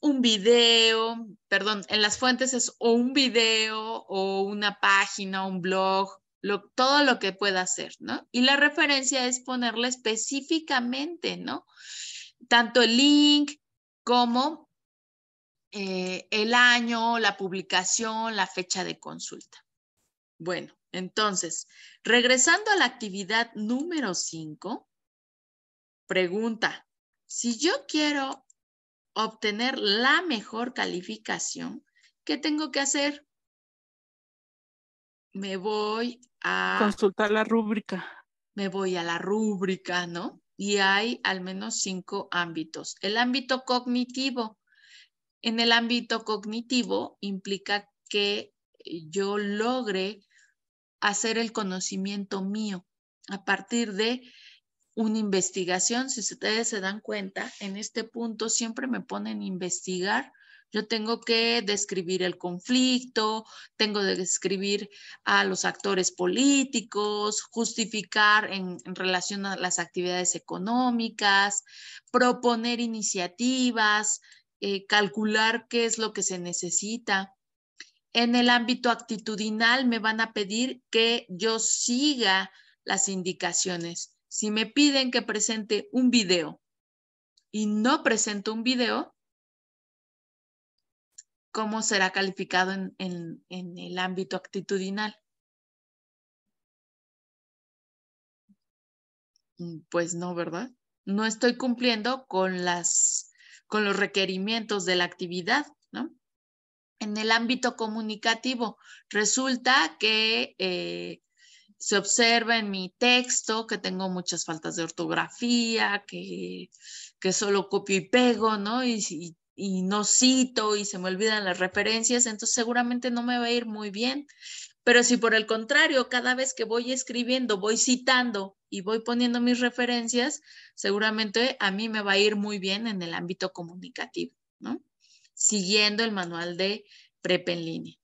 un video, perdón, en las fuentes es o un video o una página, un blog, todo lo que pueda hacer, ¿no? Y la referencia es ponerle específicamente, ¿no? Tanto el link como eh, el año, la publicación, la fecha de consulta. Bueno, entonces, regresando a la actividad número 5, pregunta, si yo quiero obtener la mejor calificación, ¿qué tengo que hacer? Me voy Ah, Consultar la rúbrica. Me voy a la rúbrica, ¿no? Y hay al menos cinco ámbitos. El ámbito cognitivo. En el ámbito cognitivo implica que yo logre hacer el conocimiento mío a partir de una investigación. Si ustedes se dan cuenta, en este punto siempre me ponen investigar yo tengo que describir el conflicto, tengo que describir a los actores políticos, justificar en, relación a las actividades económicas, proponer iniciativas, eh, calcular qué es lo que se necesita. En el ámbito actitudinal me van a pedir que yo siga las indicaciones. Si me piden que presente un video y no presento un video, cómo será calificado en, el ámbito actitudinal. Mm, pues no, ¿verdad? No estoy cumpliendo con, las, con los requerimientos de la actividad, ¿no? En el ámbito comunicativo, resulta que eh, se observa en mi texto que tengo muchas faltas de ortografía, que, solo copio y pego, ¿no? Y, y y no cito y se me olvidan las referencias, entonces seguramente no me va a ir muy bien. Pero si por el contrario, cada vez que voy escribiendo, voy citando y voy poniendo mis referencias, seguramente a mí me va a ir muy bien en el ámbito comunicativo, ¿no? Siguiendo el manual de PREP en línea.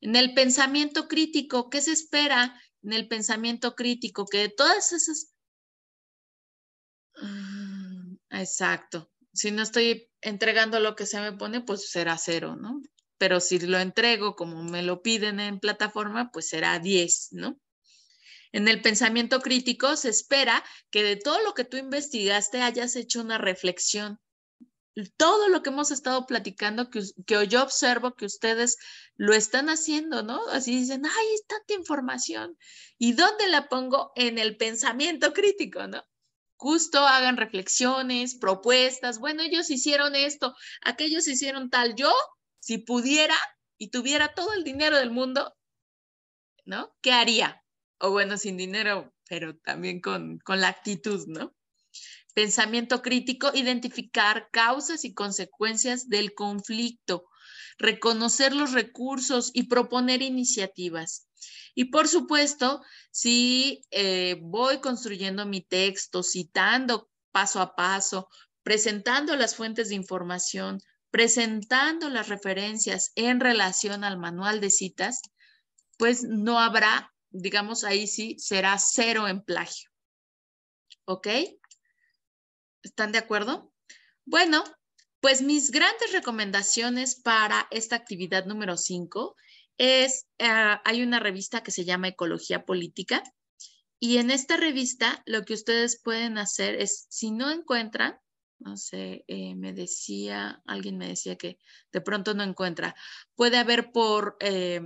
En el pensamiento crítico, ¿qué se espera en el pensamiento crítico? Que de todas esas... Ah, exacto. Si no estoy entregando lo que se me pone, pues será cero, ¿no? Pero si lo entrego como me lo piden en plataforma, pues será 10, ¿no? En el pensamiento crítico se espera que de todo lo que tú investigaste hayas hecho una reflexión. Todo lo que hemos estado platicando, que, que yo observo que ustedes lo están haciendo, ¿no? Así dicen, ay, tanta información. ¿Y dónde la pongo? En el pensamiento crítico, ¿no? Justo hagan reflexiones, propuestas. Bueno, ellos hicieron esto, aquellos hicieron tal. Yo, si pudiera y tuviera todo el dinero del mundo, ¿no? ¿Qué haría? O bueno, sin dinero, pero también con, con la actitud, ¿no? Pensamiento crítico, identificar causas y consecuencias del conflicto, reconocer los recursos y proponer iniciativas. Y por supuesto, si eh, voy construyendo mi texto, citando paso a paso, presentando las fuentes de información, presentando las referencias en relación al manual de citas, pues no habrá, digamos, ahí sí será cero en plagio. ¿Ok? ¿Están de acuerdo? Bueno, pues mis grandes recomendaciones para esta actividad número 5 es, ah, hay una revista que se llama Ecología Política y en esta revista lo que ustedes pueden hacer es, si no encuentran, no sé, eh, me decía, alguien me decía que de pronto no encuentra, puede haber por, eh,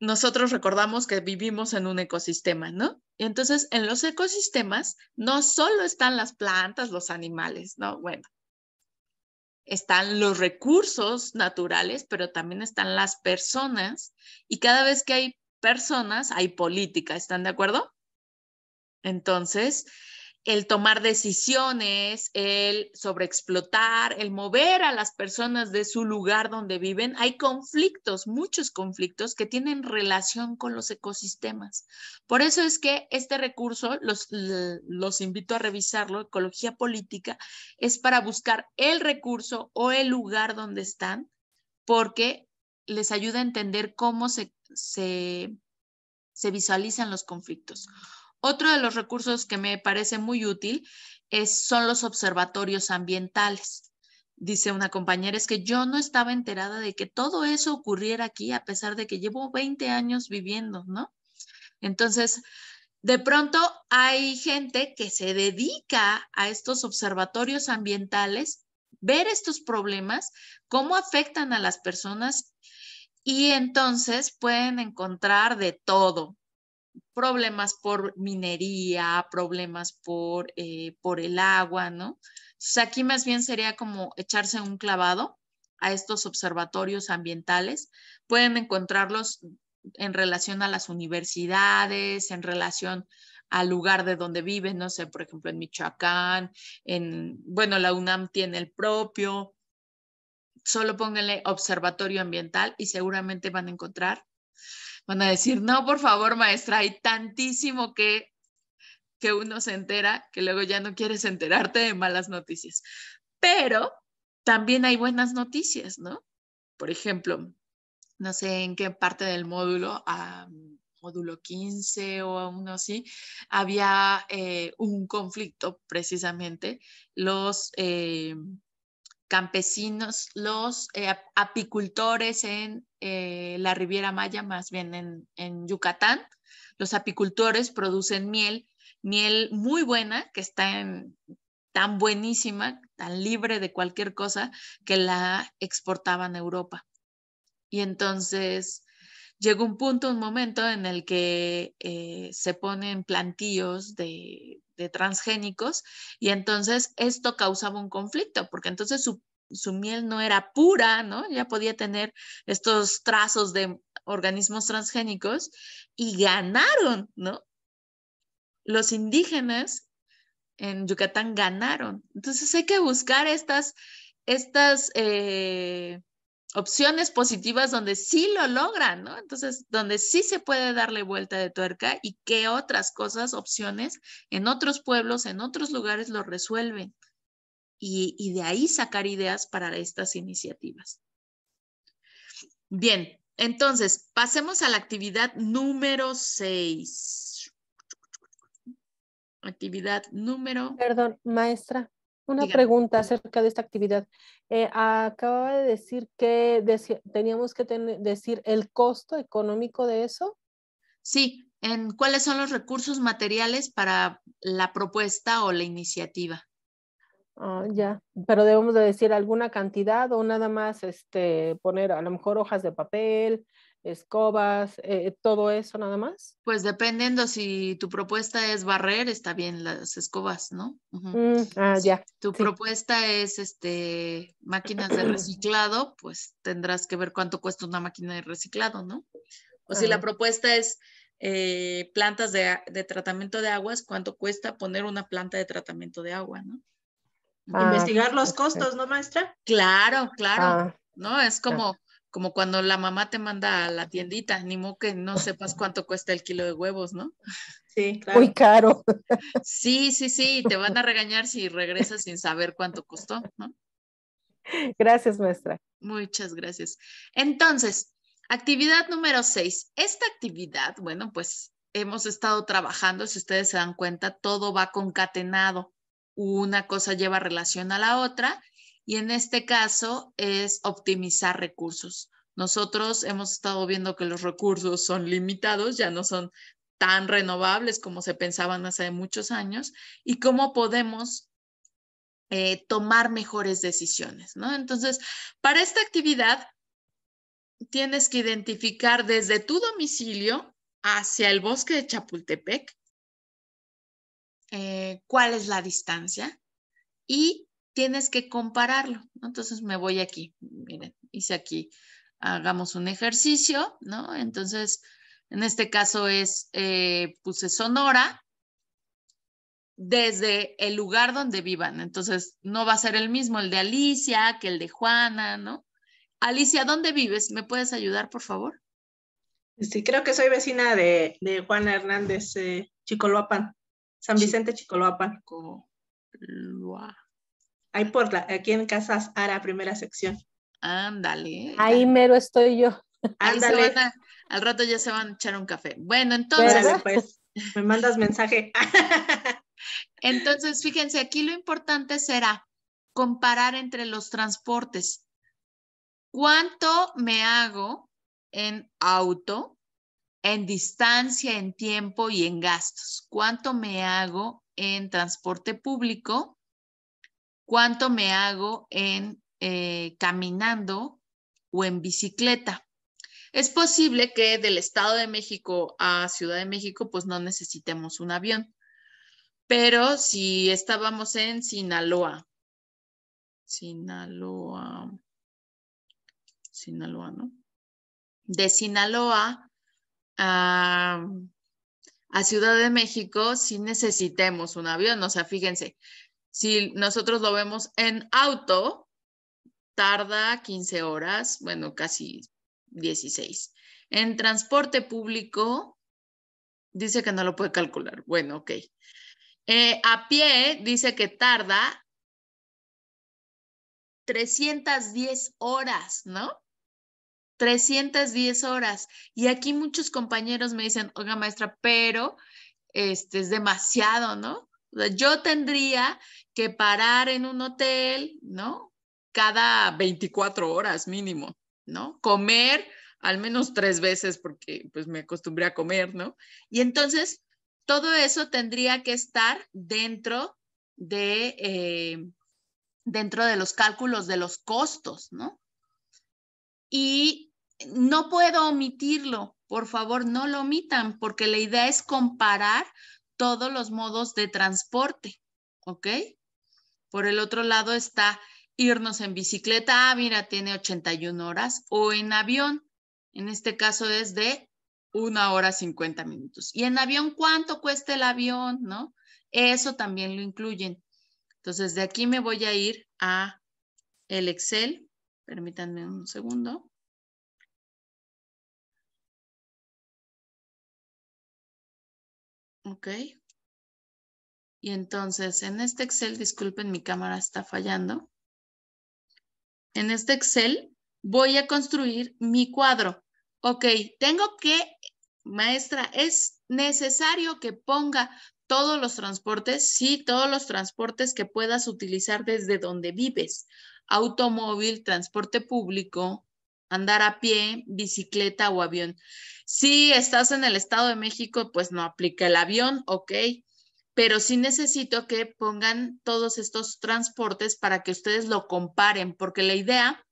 nosotros recordamos que vivimos en un ecosistema, ¿no? Y entonces en los ecosistemas no solo están las plantas, los animales, ¿no? Bueno, están los recursos naturales, pero también están las personas y cada vez que hay personas hay política, ¿están de acuerdo? Entonces, el tomar decisiones, el sobreexplotar, el mover a las personas de su lugar donde viven, hay conflictos, muchos conflictos que tienen relación con los ecosistemas. Por eso es que este recurso, los, los invito a revisarlo, ecología política, es para buscar el recurso o el lugar donde están, porque les ayuda a entender cómo se, se visualizan los conflictos. Otro de los recursos que me parece muy útil son los observatorios ambientales. Dice una compañera, es que yo no estaba enterada de que todo eso ocurriera aquí, a pesar de que llevo 20 años viviendo, ¿no? Entonces, de pronto hay gente que se dedica a estos observatorios ambientales, ver estos problemas, cómo afectan a las personas y entonces pueden encontrar de todo, problemas por minería, problemas por, eh, por el agua, ¿no? Entonces aquí más bien sería como echarse un clavado a estos observatorios ambientales. Pueden encontrarlos en relación a las universidades, en relación al lugar de donde viven, no sé, por ejemplo, en Michoacán, en, bueno, la UNAM tiene el propio, solo pónganle observatorio ambiental y seguramente van a encontrar van a decir, no, por favor, maestra, hay tantísimo que, que uno se entera que luego ya no quieres enterarte de malas noticias. Pero también hay buenas noticias, ¿no? Por ejemplo, no sé en qué parte del módulo, módulo 15 o aún uno así, había eh, un conflicto precisamente. Los... Eh, campesinos, los eh, apicultores en eh, la Riviera Maya, más bien en, Yucatán. Los apicultores producen miel, miel muy buena, que está tan buenísima, tan libre de cualquier cosa, que la exportaban a Europa. Y entonces llegó un punto, un momento en el que eh, se ponen plantíos de de transgénicos y entonces esto causaba un conflicto porque entonces su, miel no era pura, ¿no? Ya podía tener estos trazos de organismos transgénicos y ganaron, ¿no? Los indígenas en Yucatán ganaron. Entonces hay que buscar estas, estas eh, opciones positivas donde sí lo logran, ¿no? Entonces, donde sí se puede darle vuelta de tuerca y qué otras cosas, opciones en otros pueblos, en otros lugares lo resuelven. Y, de ahí sacar ideas para estas iniciativas. Bien, entonces, pasemos a la actividad número 6. Actividad número. Perdón, maestra. Una pregunta acerca de esta actividad. Acababa eh, acaba de decir que teníamos que decir el costo económico de eso. Sí, en cuáles son los recursos materiales para la propuesta o la iniciativa. Ah, ya, pero debemos de decir alguna cantidad o nada más este, poner a lo mejor hojas de papel, escobas, eh, todo eso nada más? Pues dependiendo si tu propuesta es barrer, está bien las escobas, ¿no? Mm, ah, ya. Tu propuesta es este máquinas de reciclado, pues tendrás que ver cuánto cuesta una máquina de reciclado, ¿no? O si la propuesta es eh, plantas de, tratamiento de aguas, cuánto cuesta poner una planta de tratamiento de agua, ¿no? Ah, Investigar los costos, ¿no, maestra? Claro, claro. Ah, ¿No? Es como, como cuando la mamá te manda a la tiendita, ni modo que no sepas cuánto cuesta el kilo de huevos, ¿no? Sí, claro. Muy caro. Sí, sí, sí, te van a regañar si regresas sin saber cuánto costó, ¿no? Gracias, maestra. Muchas gracias. Entonces, actividad número seis. Esta actividad, bueno, pues hemos estado trabajando, si ustedes se dan cuenta, todo va concatenado. Una cosa lleva relación a la otra y en este caso es optimizar recursos. Nosotros hemos estado viendo que los recursos son limitados, ya no son tan renovables como se pensaban hace muchos años y cómo podemos eh, tomar mejores decisiones, ¿no? Entonces, para esta actividad, tienes que identificar desde tu domicilio hacia el bosque de Chapultepec eh, cuál es la distancia y tienes que compararlo. Entonces me voy aquí, miren, hice aquí, hagamos un ejercicio, ¿no? Entonces, en este caso es, eh, puse Sonora desde el lugar donde vivan. Entonces, no va a ser el mismo el de Alicia que el de Juana, ¿no? Alicia, ¿dónde vives? ¿Me puedes ayudar, por favor? Sí, creo que soy vecina de, Juana Hernández eh, Chicoloapan, San Vicente Chicoloapan. Chicoloapan aquí en Casas Ara, primera sección. Ándale. Ahí mero estoy yo. Ándale. al rato ya se van a echar un café. Bueno, entonces. Pues, me mandas mensaje. entonces, fíjense, aquí lo importante será comparar entre los transportes. ¿Cuánto me hago en auto, en distancia, en tiempo y en gastos? ¿Cuánto me hago en transporte público? cuánto me hago en eh, caminando o en bicicleta. Es posible que del Estado de México a Ciudad de México pues no necesitemos un avión, pero si estábamos en Sinaloa, Sinaloa, Sinaloa, ¿no? De Sinaloa a, a Ciudad de México sí necesitemos un avión, o sea, fíjense, si nosotros lo vemos en auto, tarda 15 horas, bueno, casi 16. En transporte público, dice que no lo puede calcular. Bueno, ok. Eh, a pie dice que tarda 310 horas, ¿no? 310 horas. Y aquí muchos compañeros me dicen, oiga maestra, pero este es demasiado, ¿no? yo tendría que parar en un hotel, ¿no? Cada 24 horas mínimo, ¿no? Comer al menos tres veces porque pues me acostumbré a comer, ¿no? Y entonces todo eso tendría que estar dentro de, eh, dentro de los cálculos de los costos, ¿no? Y no puedo omitirlo, por favor, no lo omitan, porque la idea es comparar todos los modos de transporte, ¿ok? Por el otro lado está irnos en bicicleta, ah, mira, tiene 81 horas, o en avión, en este caso es de una hora 50 minutos. Y en avión, ¿cuánto cuesta el avión? ¿No? Eso también lo incluyen. Entonces, de aquí me voy a ir a el Excel. Permítanme un segundo. Ok. Y entonces, en este Excel, disculpen, mi cámara está fallando. En este Excel voy a construir mi cuadro. Ok, tengo que, maestra, es necesario que ponga todos los transportes, sí, todos los transportes que puedas utilizar desde donde vives. Automóvil, transporte público, andar a pie, bicicleta o avión. Si estás en el Estado de México, pues no aplica el avión, ok, pero sí necesito que pongan todos estos transportes para que ustedes lo comparen, porque la idea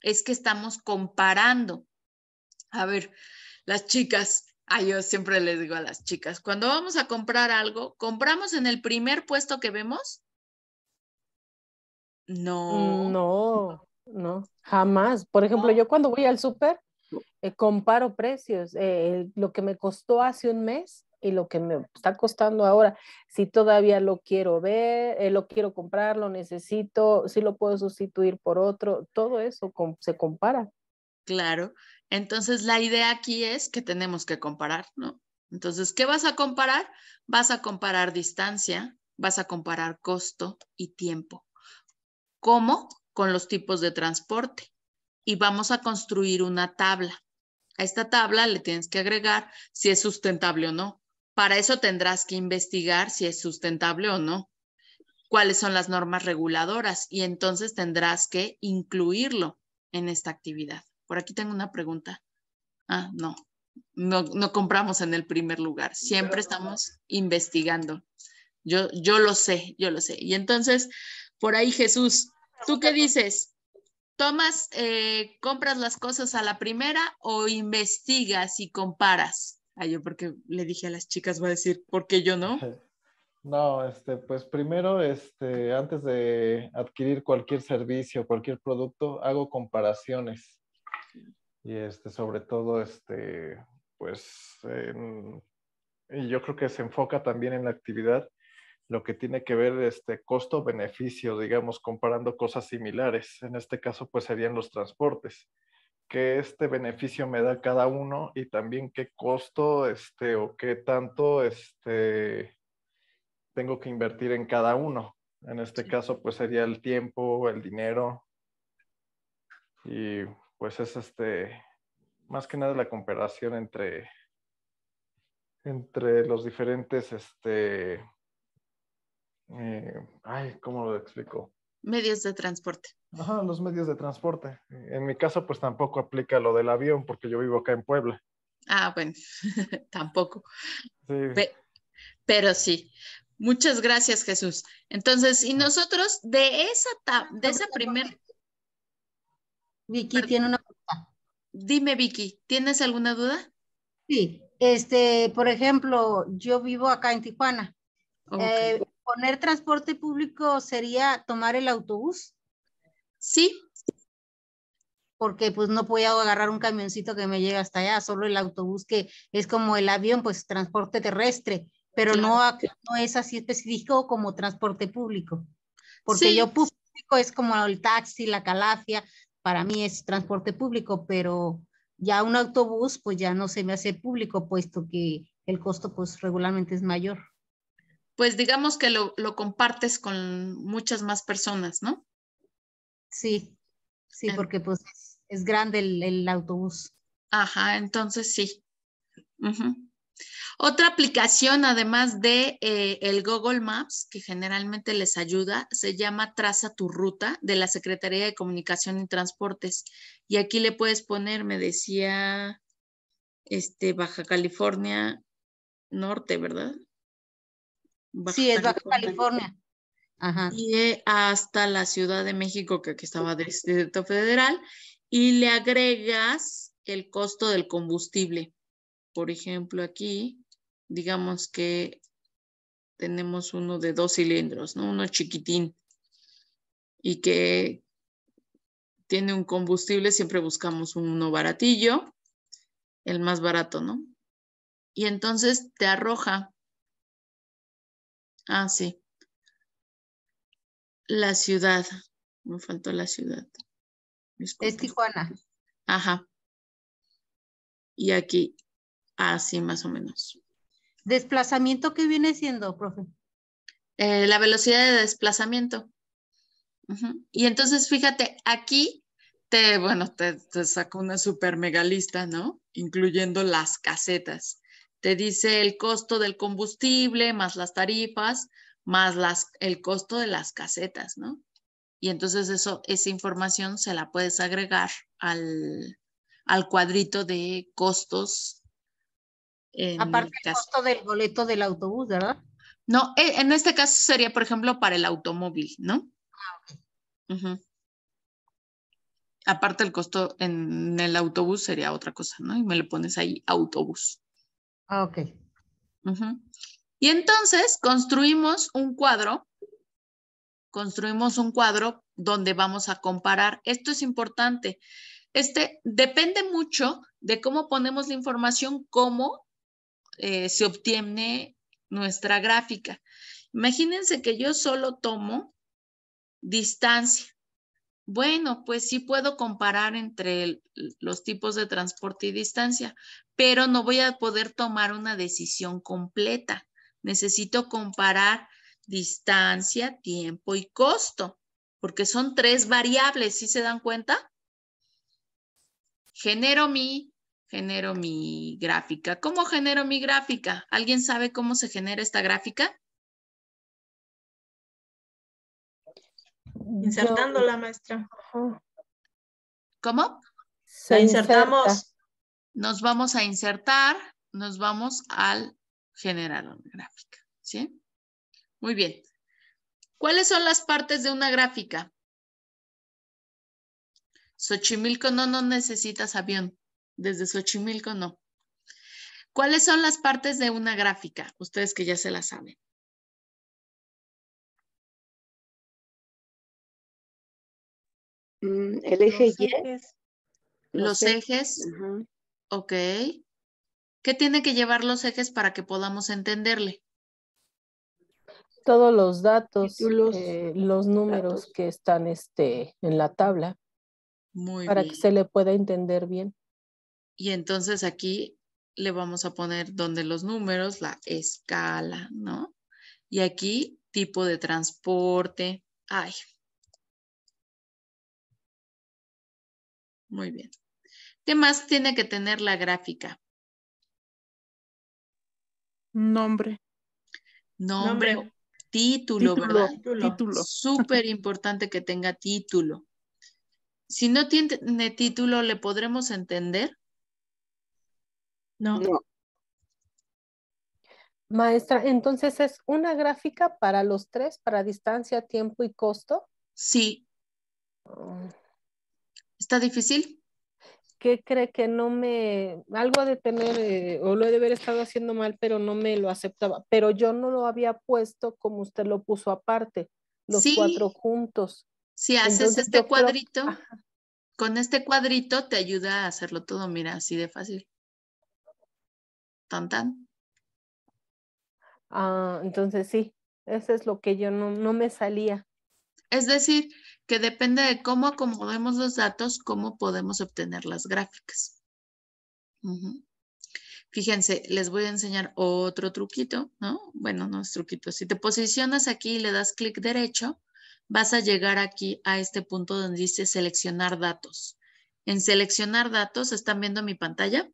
es que estamos comparando. A ver, las chicas, ay, ah, yo siempre les digo a las chicas, cuando vamos a comprar algo, ¿compramos en el primer puesto que vemos? No. No, no. Jamás. Por ejemplo, yo ah. cuando voy al súper, mm. eh, comparo precios, eh, lo que me costó hace un mes y lo que me está costando ahora, si todavía lo quiero ver, eh, lo quiero comprar, lo necesito, si lo puedo sustituir por otro, todo eso se compara. Claro, entonces la idea aquí es que tenemos que comparar, ¿no? Entonces, ¿qué vas a comparar? Vas a comparar distancia, vas a comparar costo y tiempo. ¿Cómo? con los tipos de transporte y vamos a construir una tabla. A esta tabla le tienes que agregar si es sustentable o no. Para eso tendrás que investigar si es sustentable o no, cuáles son las normas reguladoras y entonces tendrás que incluirlo en esta actividad. Por aquí tengo una pregunta. Ah, no, no, compramos en el primer lugar. Siempre estamos investigando. Yo, yo lo sé, yo lo sé. Y entonces, por ahí Jesús, ¿Tú qué dices? ¿Tomas, eh, compras las cosas a la primera o investigas y comparas? Ay, yo porque le dije a las chicas, voy a decir, ¿por qué yo no? No, este, pues primero, este, antes de adquirir cualquier servicio, cualquier producto, hago comparaciones. Y este, sobre todo, este, pues, y yo creo que se enfoca también en la actividad lo que tiene que ver este costo-beneficio, digamos, comparando cosas similares. En este caso, pues serían los transportes. ¿Qué este beneficio me da cada uno y también qué costo este, o qué tanto este, tengo que invertir en cada uno? En este caso, pues sería el tiempo, el dinero y pues es este, más que nada la comparación entre, entre los diferentes este, eh, ay, ¿cómo lo explico? Medios de transporte. Ajá, los medios de transporte. Eh, en mi caso, pues tampoco aplica lo del avión porque yo vivo acá en Puebla. Ah, bueno, tampoco. Sí. pero sí. Muchas gracias, Jesús. Entonces, y ah. nosotros de esa, de Vicky tiene una pregunta. Dime, Vicky, ¿tienes alguna duda? Sí, este, por ejemplo, yo vivo acá en Tijuana. Okay. Eh, poner transporte público sería tomar el autobús. Sí. Porque pues no podía agarrar un camioncito que me lleve hasta allá, solo el autobús que es como el avión, pues transporte terrestre, pero no, no es así específico como transporte público. Porque yo público es como el taxi, la calafia, para mí es transporte público, pero ya un autobús pues ya no se me hace público, puesto que el costo pues regularmente es mayor pues digamos que lo, compartes con muchas más personas, ¿no? Sí, sí, porque pues es grande el, autobús. Ajá, entonces sí. Otra aplicación, además de eh, el Google Maps, que generalmente les ayuda, se llama Traza tu Ruta de la Secretaría de Comunicación y Transportes. Y aquí le puedes poner, me decía, este, Baja California Norte, ¿verdad? sí, es Baja California. Ajá. Y hasta la Ciudad de México, que aquí estaba Distrito Federal, y le agregas el costo del combustible. Por ejemplo, aquí, digamos que tenemos uno de dos cilindros, ¿no? Uno chiquitín y que tiene un combustible, siempre buscamos uno baratillo, el más barato, ¿no? Y entonces te arroja Ah, sí. La ciudad. Me faltó la ciudad. Es Tijuana. Ajá. Y aquí, así más o menos. ¿Desplazamiento qué viene siendo, profe? Eh, la velocidad de desplazamiento. Y entonces, fíjate, aquí te, bueno, te, te saco una super megalista, ¿no? Incluyendo las casetas te dice el costo del combustible, más las tarifas, más las, el costo de las casetas, ¿no? Y entonces eso, esa información se la puedes agregar al, al cuadrito de costos. Aparte del costo del boleto del autobús, ¿verdad? No, eh, en este caso sería, por ejemplo, para el automóvil, ¿no? Ah, Aparte el costo en el autobús sería otra cosa, ¿no? Y me le pones ahí autobús. Ah, ok. Y entonces construimos un cuadro, construimos un cuadro donde vamos a comparar. Esto es importante. Este depende mucho de cómo ponemos la información, cómo eh, se obtiene nuestra gráfica. Imagínense que yo solo tomo distancia. Bueno, pues sí puedo comparar entre los tipos de transporte y distancia, pero no voy a poder tomar una decisión completa. Necesito comparar distancia, tiempo y costo, porque son tres variables, ¿sí se dan cuenta? Genero mi, genero mi gráfica. ¿Cómo genero mi gráfica? ¿Alguien sabe cómo se genera esta gráfica? Insertando la maestra. ¿Cómo? Se insertamos. Nos vamos a insertar, nos vamos al generar gráfico. gráfica, ¿sí? Muy bien. ¿Cuáles son las partes de una gráfica? Xochimilco no, no necesitas avión. Desde Xochimilco no. ¿Cuáles son las partes de una gráfica? Ustedes que ya se la saben. Mm, el eje Y. Ejes. Los, ejes. Ok. ¿Qué tiene que llevar los ejes para que podamos entenderle? Todos los datos, los, eh, los números que están este, en la tabla. Muy bien. para que se le pueda entender bien. Y entonces aquí le vamos a poner donde los números, la escala, ¿no? Y aquí tipo de transporte. Ay, Muy bien. ¿Qué más tiene que tener la gráfica? Nombre. Nombre, título, ¿verdad? Título. Súper importante que tenga título. Si no tiene título, ¿le podremos entender? No. Maestra, entonces es una gráfica para los tres, para distancia, tiempo y costo. Sí. Mm. ¿Está difícil? ¿Qué cree que no me, algo de tener, eh, o lo he de haber estado haciendo mal, pero no me lo aceptaba? Pero yo no lo había puesto como usted lo puso aparte, los cuatro juntos. Si haces este cuadrito, con este cuadrito te ayuda a hacerlo todo, mira, así de fácil. Tan, tan. Ah, entonces sí, eso es lo que yo no, no me salía. Es decir, que depende de cómo acomodemos los datos, cómo podemos obtener las gráficas. Fíjense, les voy a enseñar otro truquito, ¿no? Bueno, no es truquito. Si te posicionas aquí y le das clic derecho, vas a llegar aquí a este punto donde dice seleccionar datos. En seleccionar datos, ¿están viendo mi pantalla?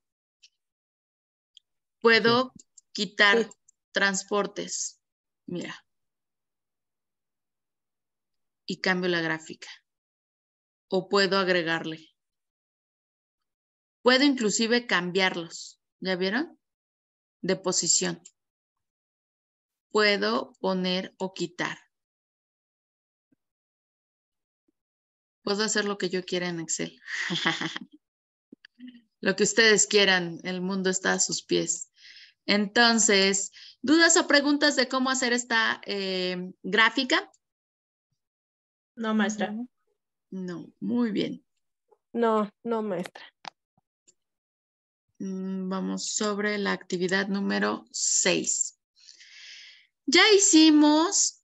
Puedo quitar transportes. Mira, y cambio la gráfica. O puedo agregarle. Puedo inclusive cambiarlos. ¿Ya vieron? De posición. Puedo poner o quitar. Puedo hacer lo que yo quiera en Excel. lo que ustedes quieran. El mundo está a sus pies. Entonces, ¿dudas o preguntas de cómo hacer esta eh, gráfica? No, maestra. No, muy bien. No, no, maestra. Mm, vamos sobre la actividad número 6. Ya hicimos,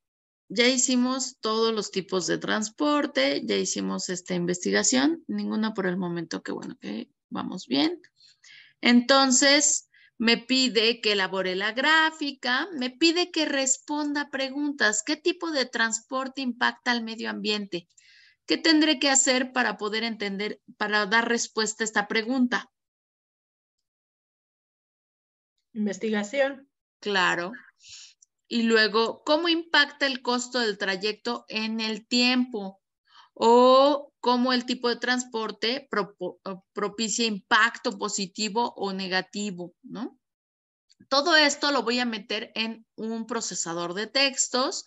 ya hicimos todos los tipos de transporte, ya hicimos esta investigación, ninguna por el momento que bueno, que vamos bien. Entonces, me pide que elabore la gráfica, me pide que responda preguntas. ¿Qué tipo de transporte impacta al medio ambiente? ¿Qué tendré que hacer para poder entender, para dar respuesta a esta pregunta? Investigación. Claro. Y luego, ¿cómo impacta el costo del trayecto en el tiempo? O cómo el tipo de transporte propicia impacto positivo o negativo, ¿no? Todo esto lo voy a meter en un procesador de textos.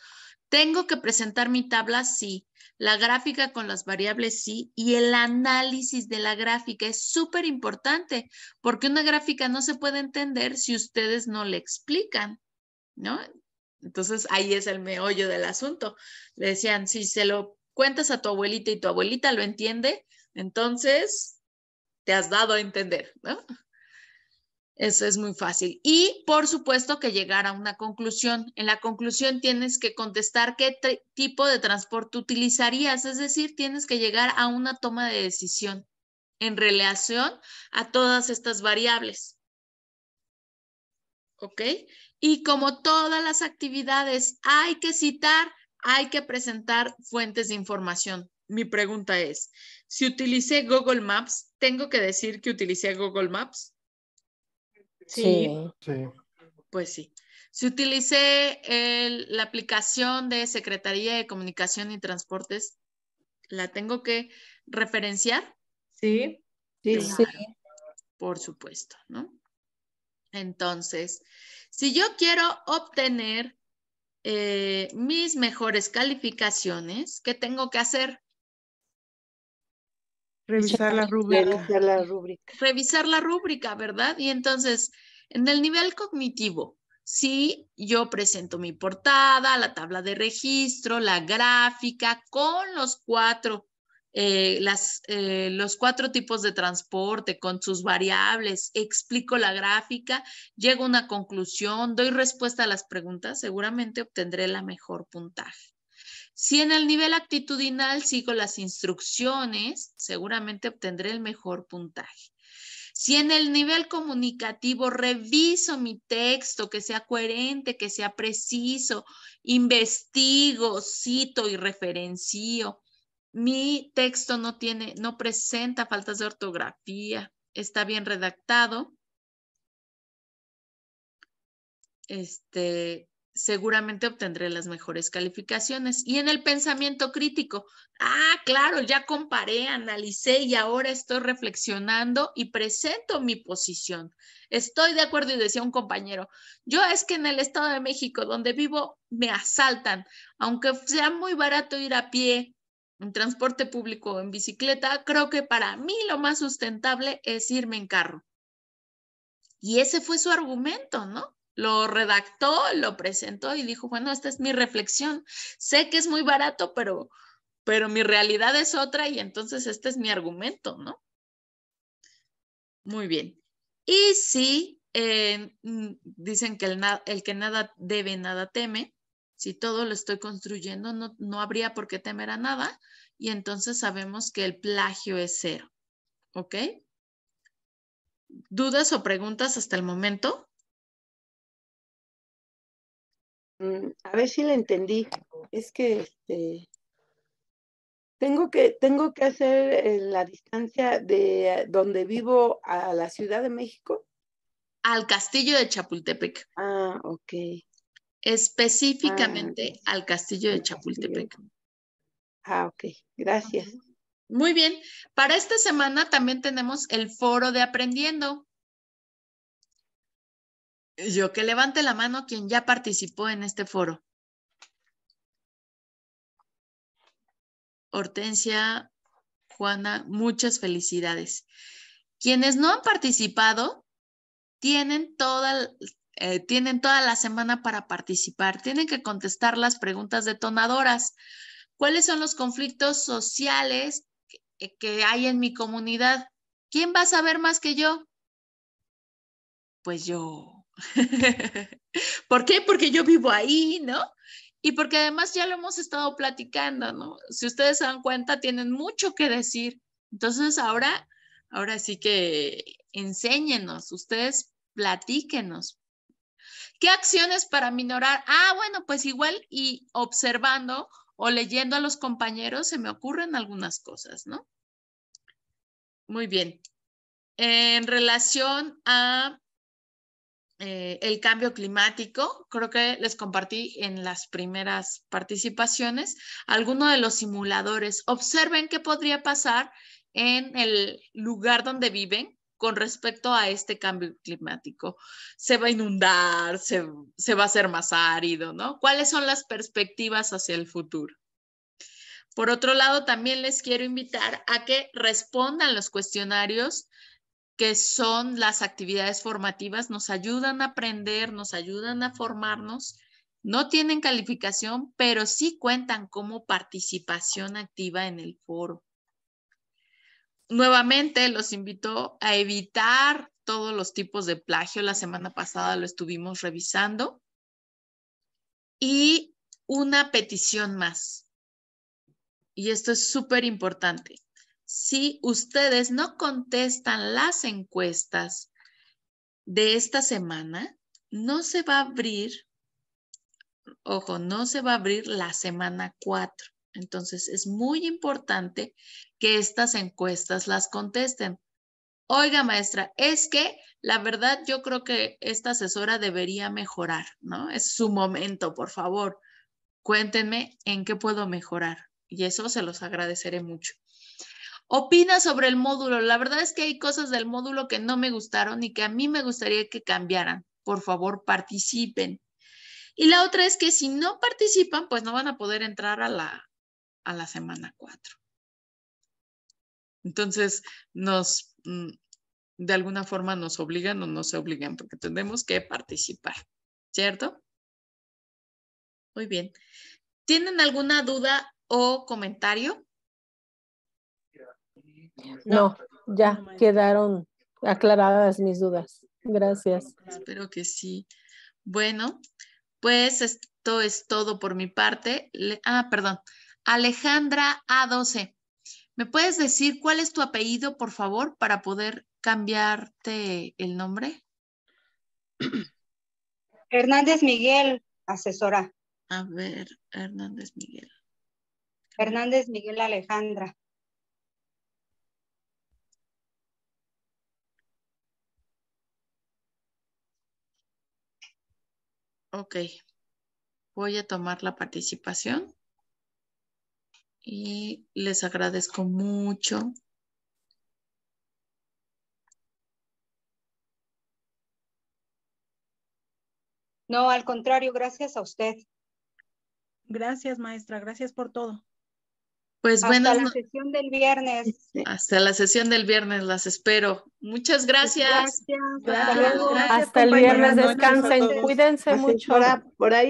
Tengo que presentar mi tabla, sí. La gráfica con las variables, sí. Y el análisis de la gráfica es súper importante porque una gráfica no se puede entender si ustedes no le explican, ¿no? Entonces ahí es el meollo del asunto. Le decían, si se lo cuentas a tu abuelita y tu abuelita lo entiende, entonces te has dado a entender, ¿no? Eso es muy fácil. Y por supuesto que llegar a una conclusión. En la conclusión tienes que contestar qué tipo de transporte utilizarías, es decir, tienes que llegar a una toma de decisión en relación a todas estas variables. ¿Ok? Y como todas las actividades hay que citar hay que presentar fuentes de información. Mi pregunta es, si utilicé Google Maps, ¿tengo que decir que utilicé Google Maps? Sí. sí. Pues sí. Si utilicé la aplicación de Secretaría de Comunicación y Transportes, ¿la tengo que referenciar? Sí. Sí, sí. Por supuesto, ¿no? Entonces, si yo quiero obtener eh, mis mejores calificaciones, ¿qué tengo que hacer? Revisar la rúbrica. Revisar la rúbrica. ¿verdad? Y entonces, en el nivel cognitivo, si sí, yo presento mi portada, la tabla de registro, la gráfica, con los cuatro eh, las, eh, los cuatro tipos de transporte con sus variables, explico la gráfica, llego a una conclusión, doy respuesta a las preguntas, seguramente obtendré la mejor puntaje. Si en el nivel actitudinal sigo las instrucciones, seguramente obtendré el mejor puntaje. Si en el nivel comunicativo reviso mi texto, que sea coherente, que sea preciso, investigo, cito y referencio, mi texto no tiene, no presenta faltas de ortografía, está bien redactado. Este, seguramente obtendré las mejores calificaciones. Y en el pensamiento crítico, ah, claro, ya comparé, analicé y ahora estoy reflexionando y presento mi posición. Estoy de acuerdo y decía un compañero, yo es que en el Estado de México, donde vivo, me asaltan, aunque sea muy barato ir a pie un transporte público o en bicicleta, creo que para mí lo más sustentable es irme en carro. Y ese fue su argumento, ¿no? Lo redactó, lo presentó y dijo, bueno, esta es mi reflexión. Sé que es muy barato, pero, pero mi realidad es otra y entonces este es mi argumento, ¿no? Muy bien. Y sí, eh, dicen que el que nada debe, nada teme. Si todo lo estoy construyendo, no, habría por qué temer a nada y entonces sabemos que el plagio es cero. ¿Ok? ¿Dudas o preguntas hasta el momento? Mm, a ver si le entendí. Es que este, tengo que, tengo que hacer eh, la distancia de donde vivo a la Ciudad de México. Al castillo de Chapultepec. Ah, ok. Ah, específicamente al castillo de Chapultepec. Ah, ok, gracias. Muy bien, para esta semana también tenemos el foro de aprendiendo. Yo que levante la mano quien ya participó en este foro. Hortensia, Juana, muchas felicidades. Quienes no han participado, tienen toda, eh, tienen toda la semana para participar. Tienen que contestar las preguntas detonadoras. ¿Cuáles son los conflictos sociales que, hay en mi comunidad? ¿Quién va a saber más que yo? Pues yo. ¿Por qué? Porque yo vivo ahí, ¿no? Y porque además ya lo hemos estado platicando, ¿no? Si ustedes se dan cuenta, tienen mucho que decir. Entonces ahora, ahora sí que enséñenos, ustedes platíquenos, ¿Qué acciones para minorar? Ah, bueno, pues igual y observando o leyendo a los compañeros se me ocurren algunas cosas, ¿no? Muy bien. En relación a eh, el cambio climático. Creo que les compartí en las primeras participaciones algunos de los simuladores. Observen qué podría pasar en el lugar donde viven con respecto a este cambio climático. ¿Se va a inundar? ¿Se, va a hacer más árido? ¿no? ¿Cuáles son las perspectivas hacia el futuro? Por otro lado, también les quiero invitar a que respondan los cuestionarios que son las actividades formativas, nos ayudan a aprender, nos ayudan a formarnos. No tienen calificación, pero sí cuentan como participación activa en el foro nuevamente los invito a evitar todos los tipos de plagio. La semana pasada lo estuvimos revisando. Y una petición más. Y esto es súper importante. Si ustedes no contestan las encuestas de esta semana, no se va a abrir, ojo, no se va a abrir la semana 4. Entonces, es muy importante que estas encuestas las contesten. Oiga, maestra, es que la verdad yo creo que esta asesora debería mejorar, ¿no? Es su momento, por favor. Cuéntenme en qué puedo mejorar y eso se los agradeceré mucho. Opina sobre el módulo. La verdad es que hay cosas del módulo que no me gustaron y que a mí me gustaría que cambiaran. Por favor, participen. Y la otra es que si no participan, pues no van a poder entrar a la, a la semana 4. Entonces, nos, mm, de alguna forma nos obligan o no se obligan porque tenemos que participar, ¿cierto? Muy bien. ¿Tienen alguna duda o comentario? No, ya quedaron aclaradas mis dudas. Gracias. Espero que sí. Bueno, pues esto es todo por mi parte. ah, perdón. Alejandra A12. ¿Me puedes decir cuál es tu apellido, por favor, para poder cambiarte el nombre? Hernández Miguel, asesora. A ver, Hernández Miguel. Hernández Miguel Alejandra. Ok, voy a tomar la participación y les agradezco mucho. No, al contrario, gracias a usted. Gracias, maestra, gracias por todo. Pues hasta la sesión del viernes. Este, hasta la sesión del viernes las espero. Muchas gracias. Hasta, el viernes descansen, cuídense mucho. Por ahí.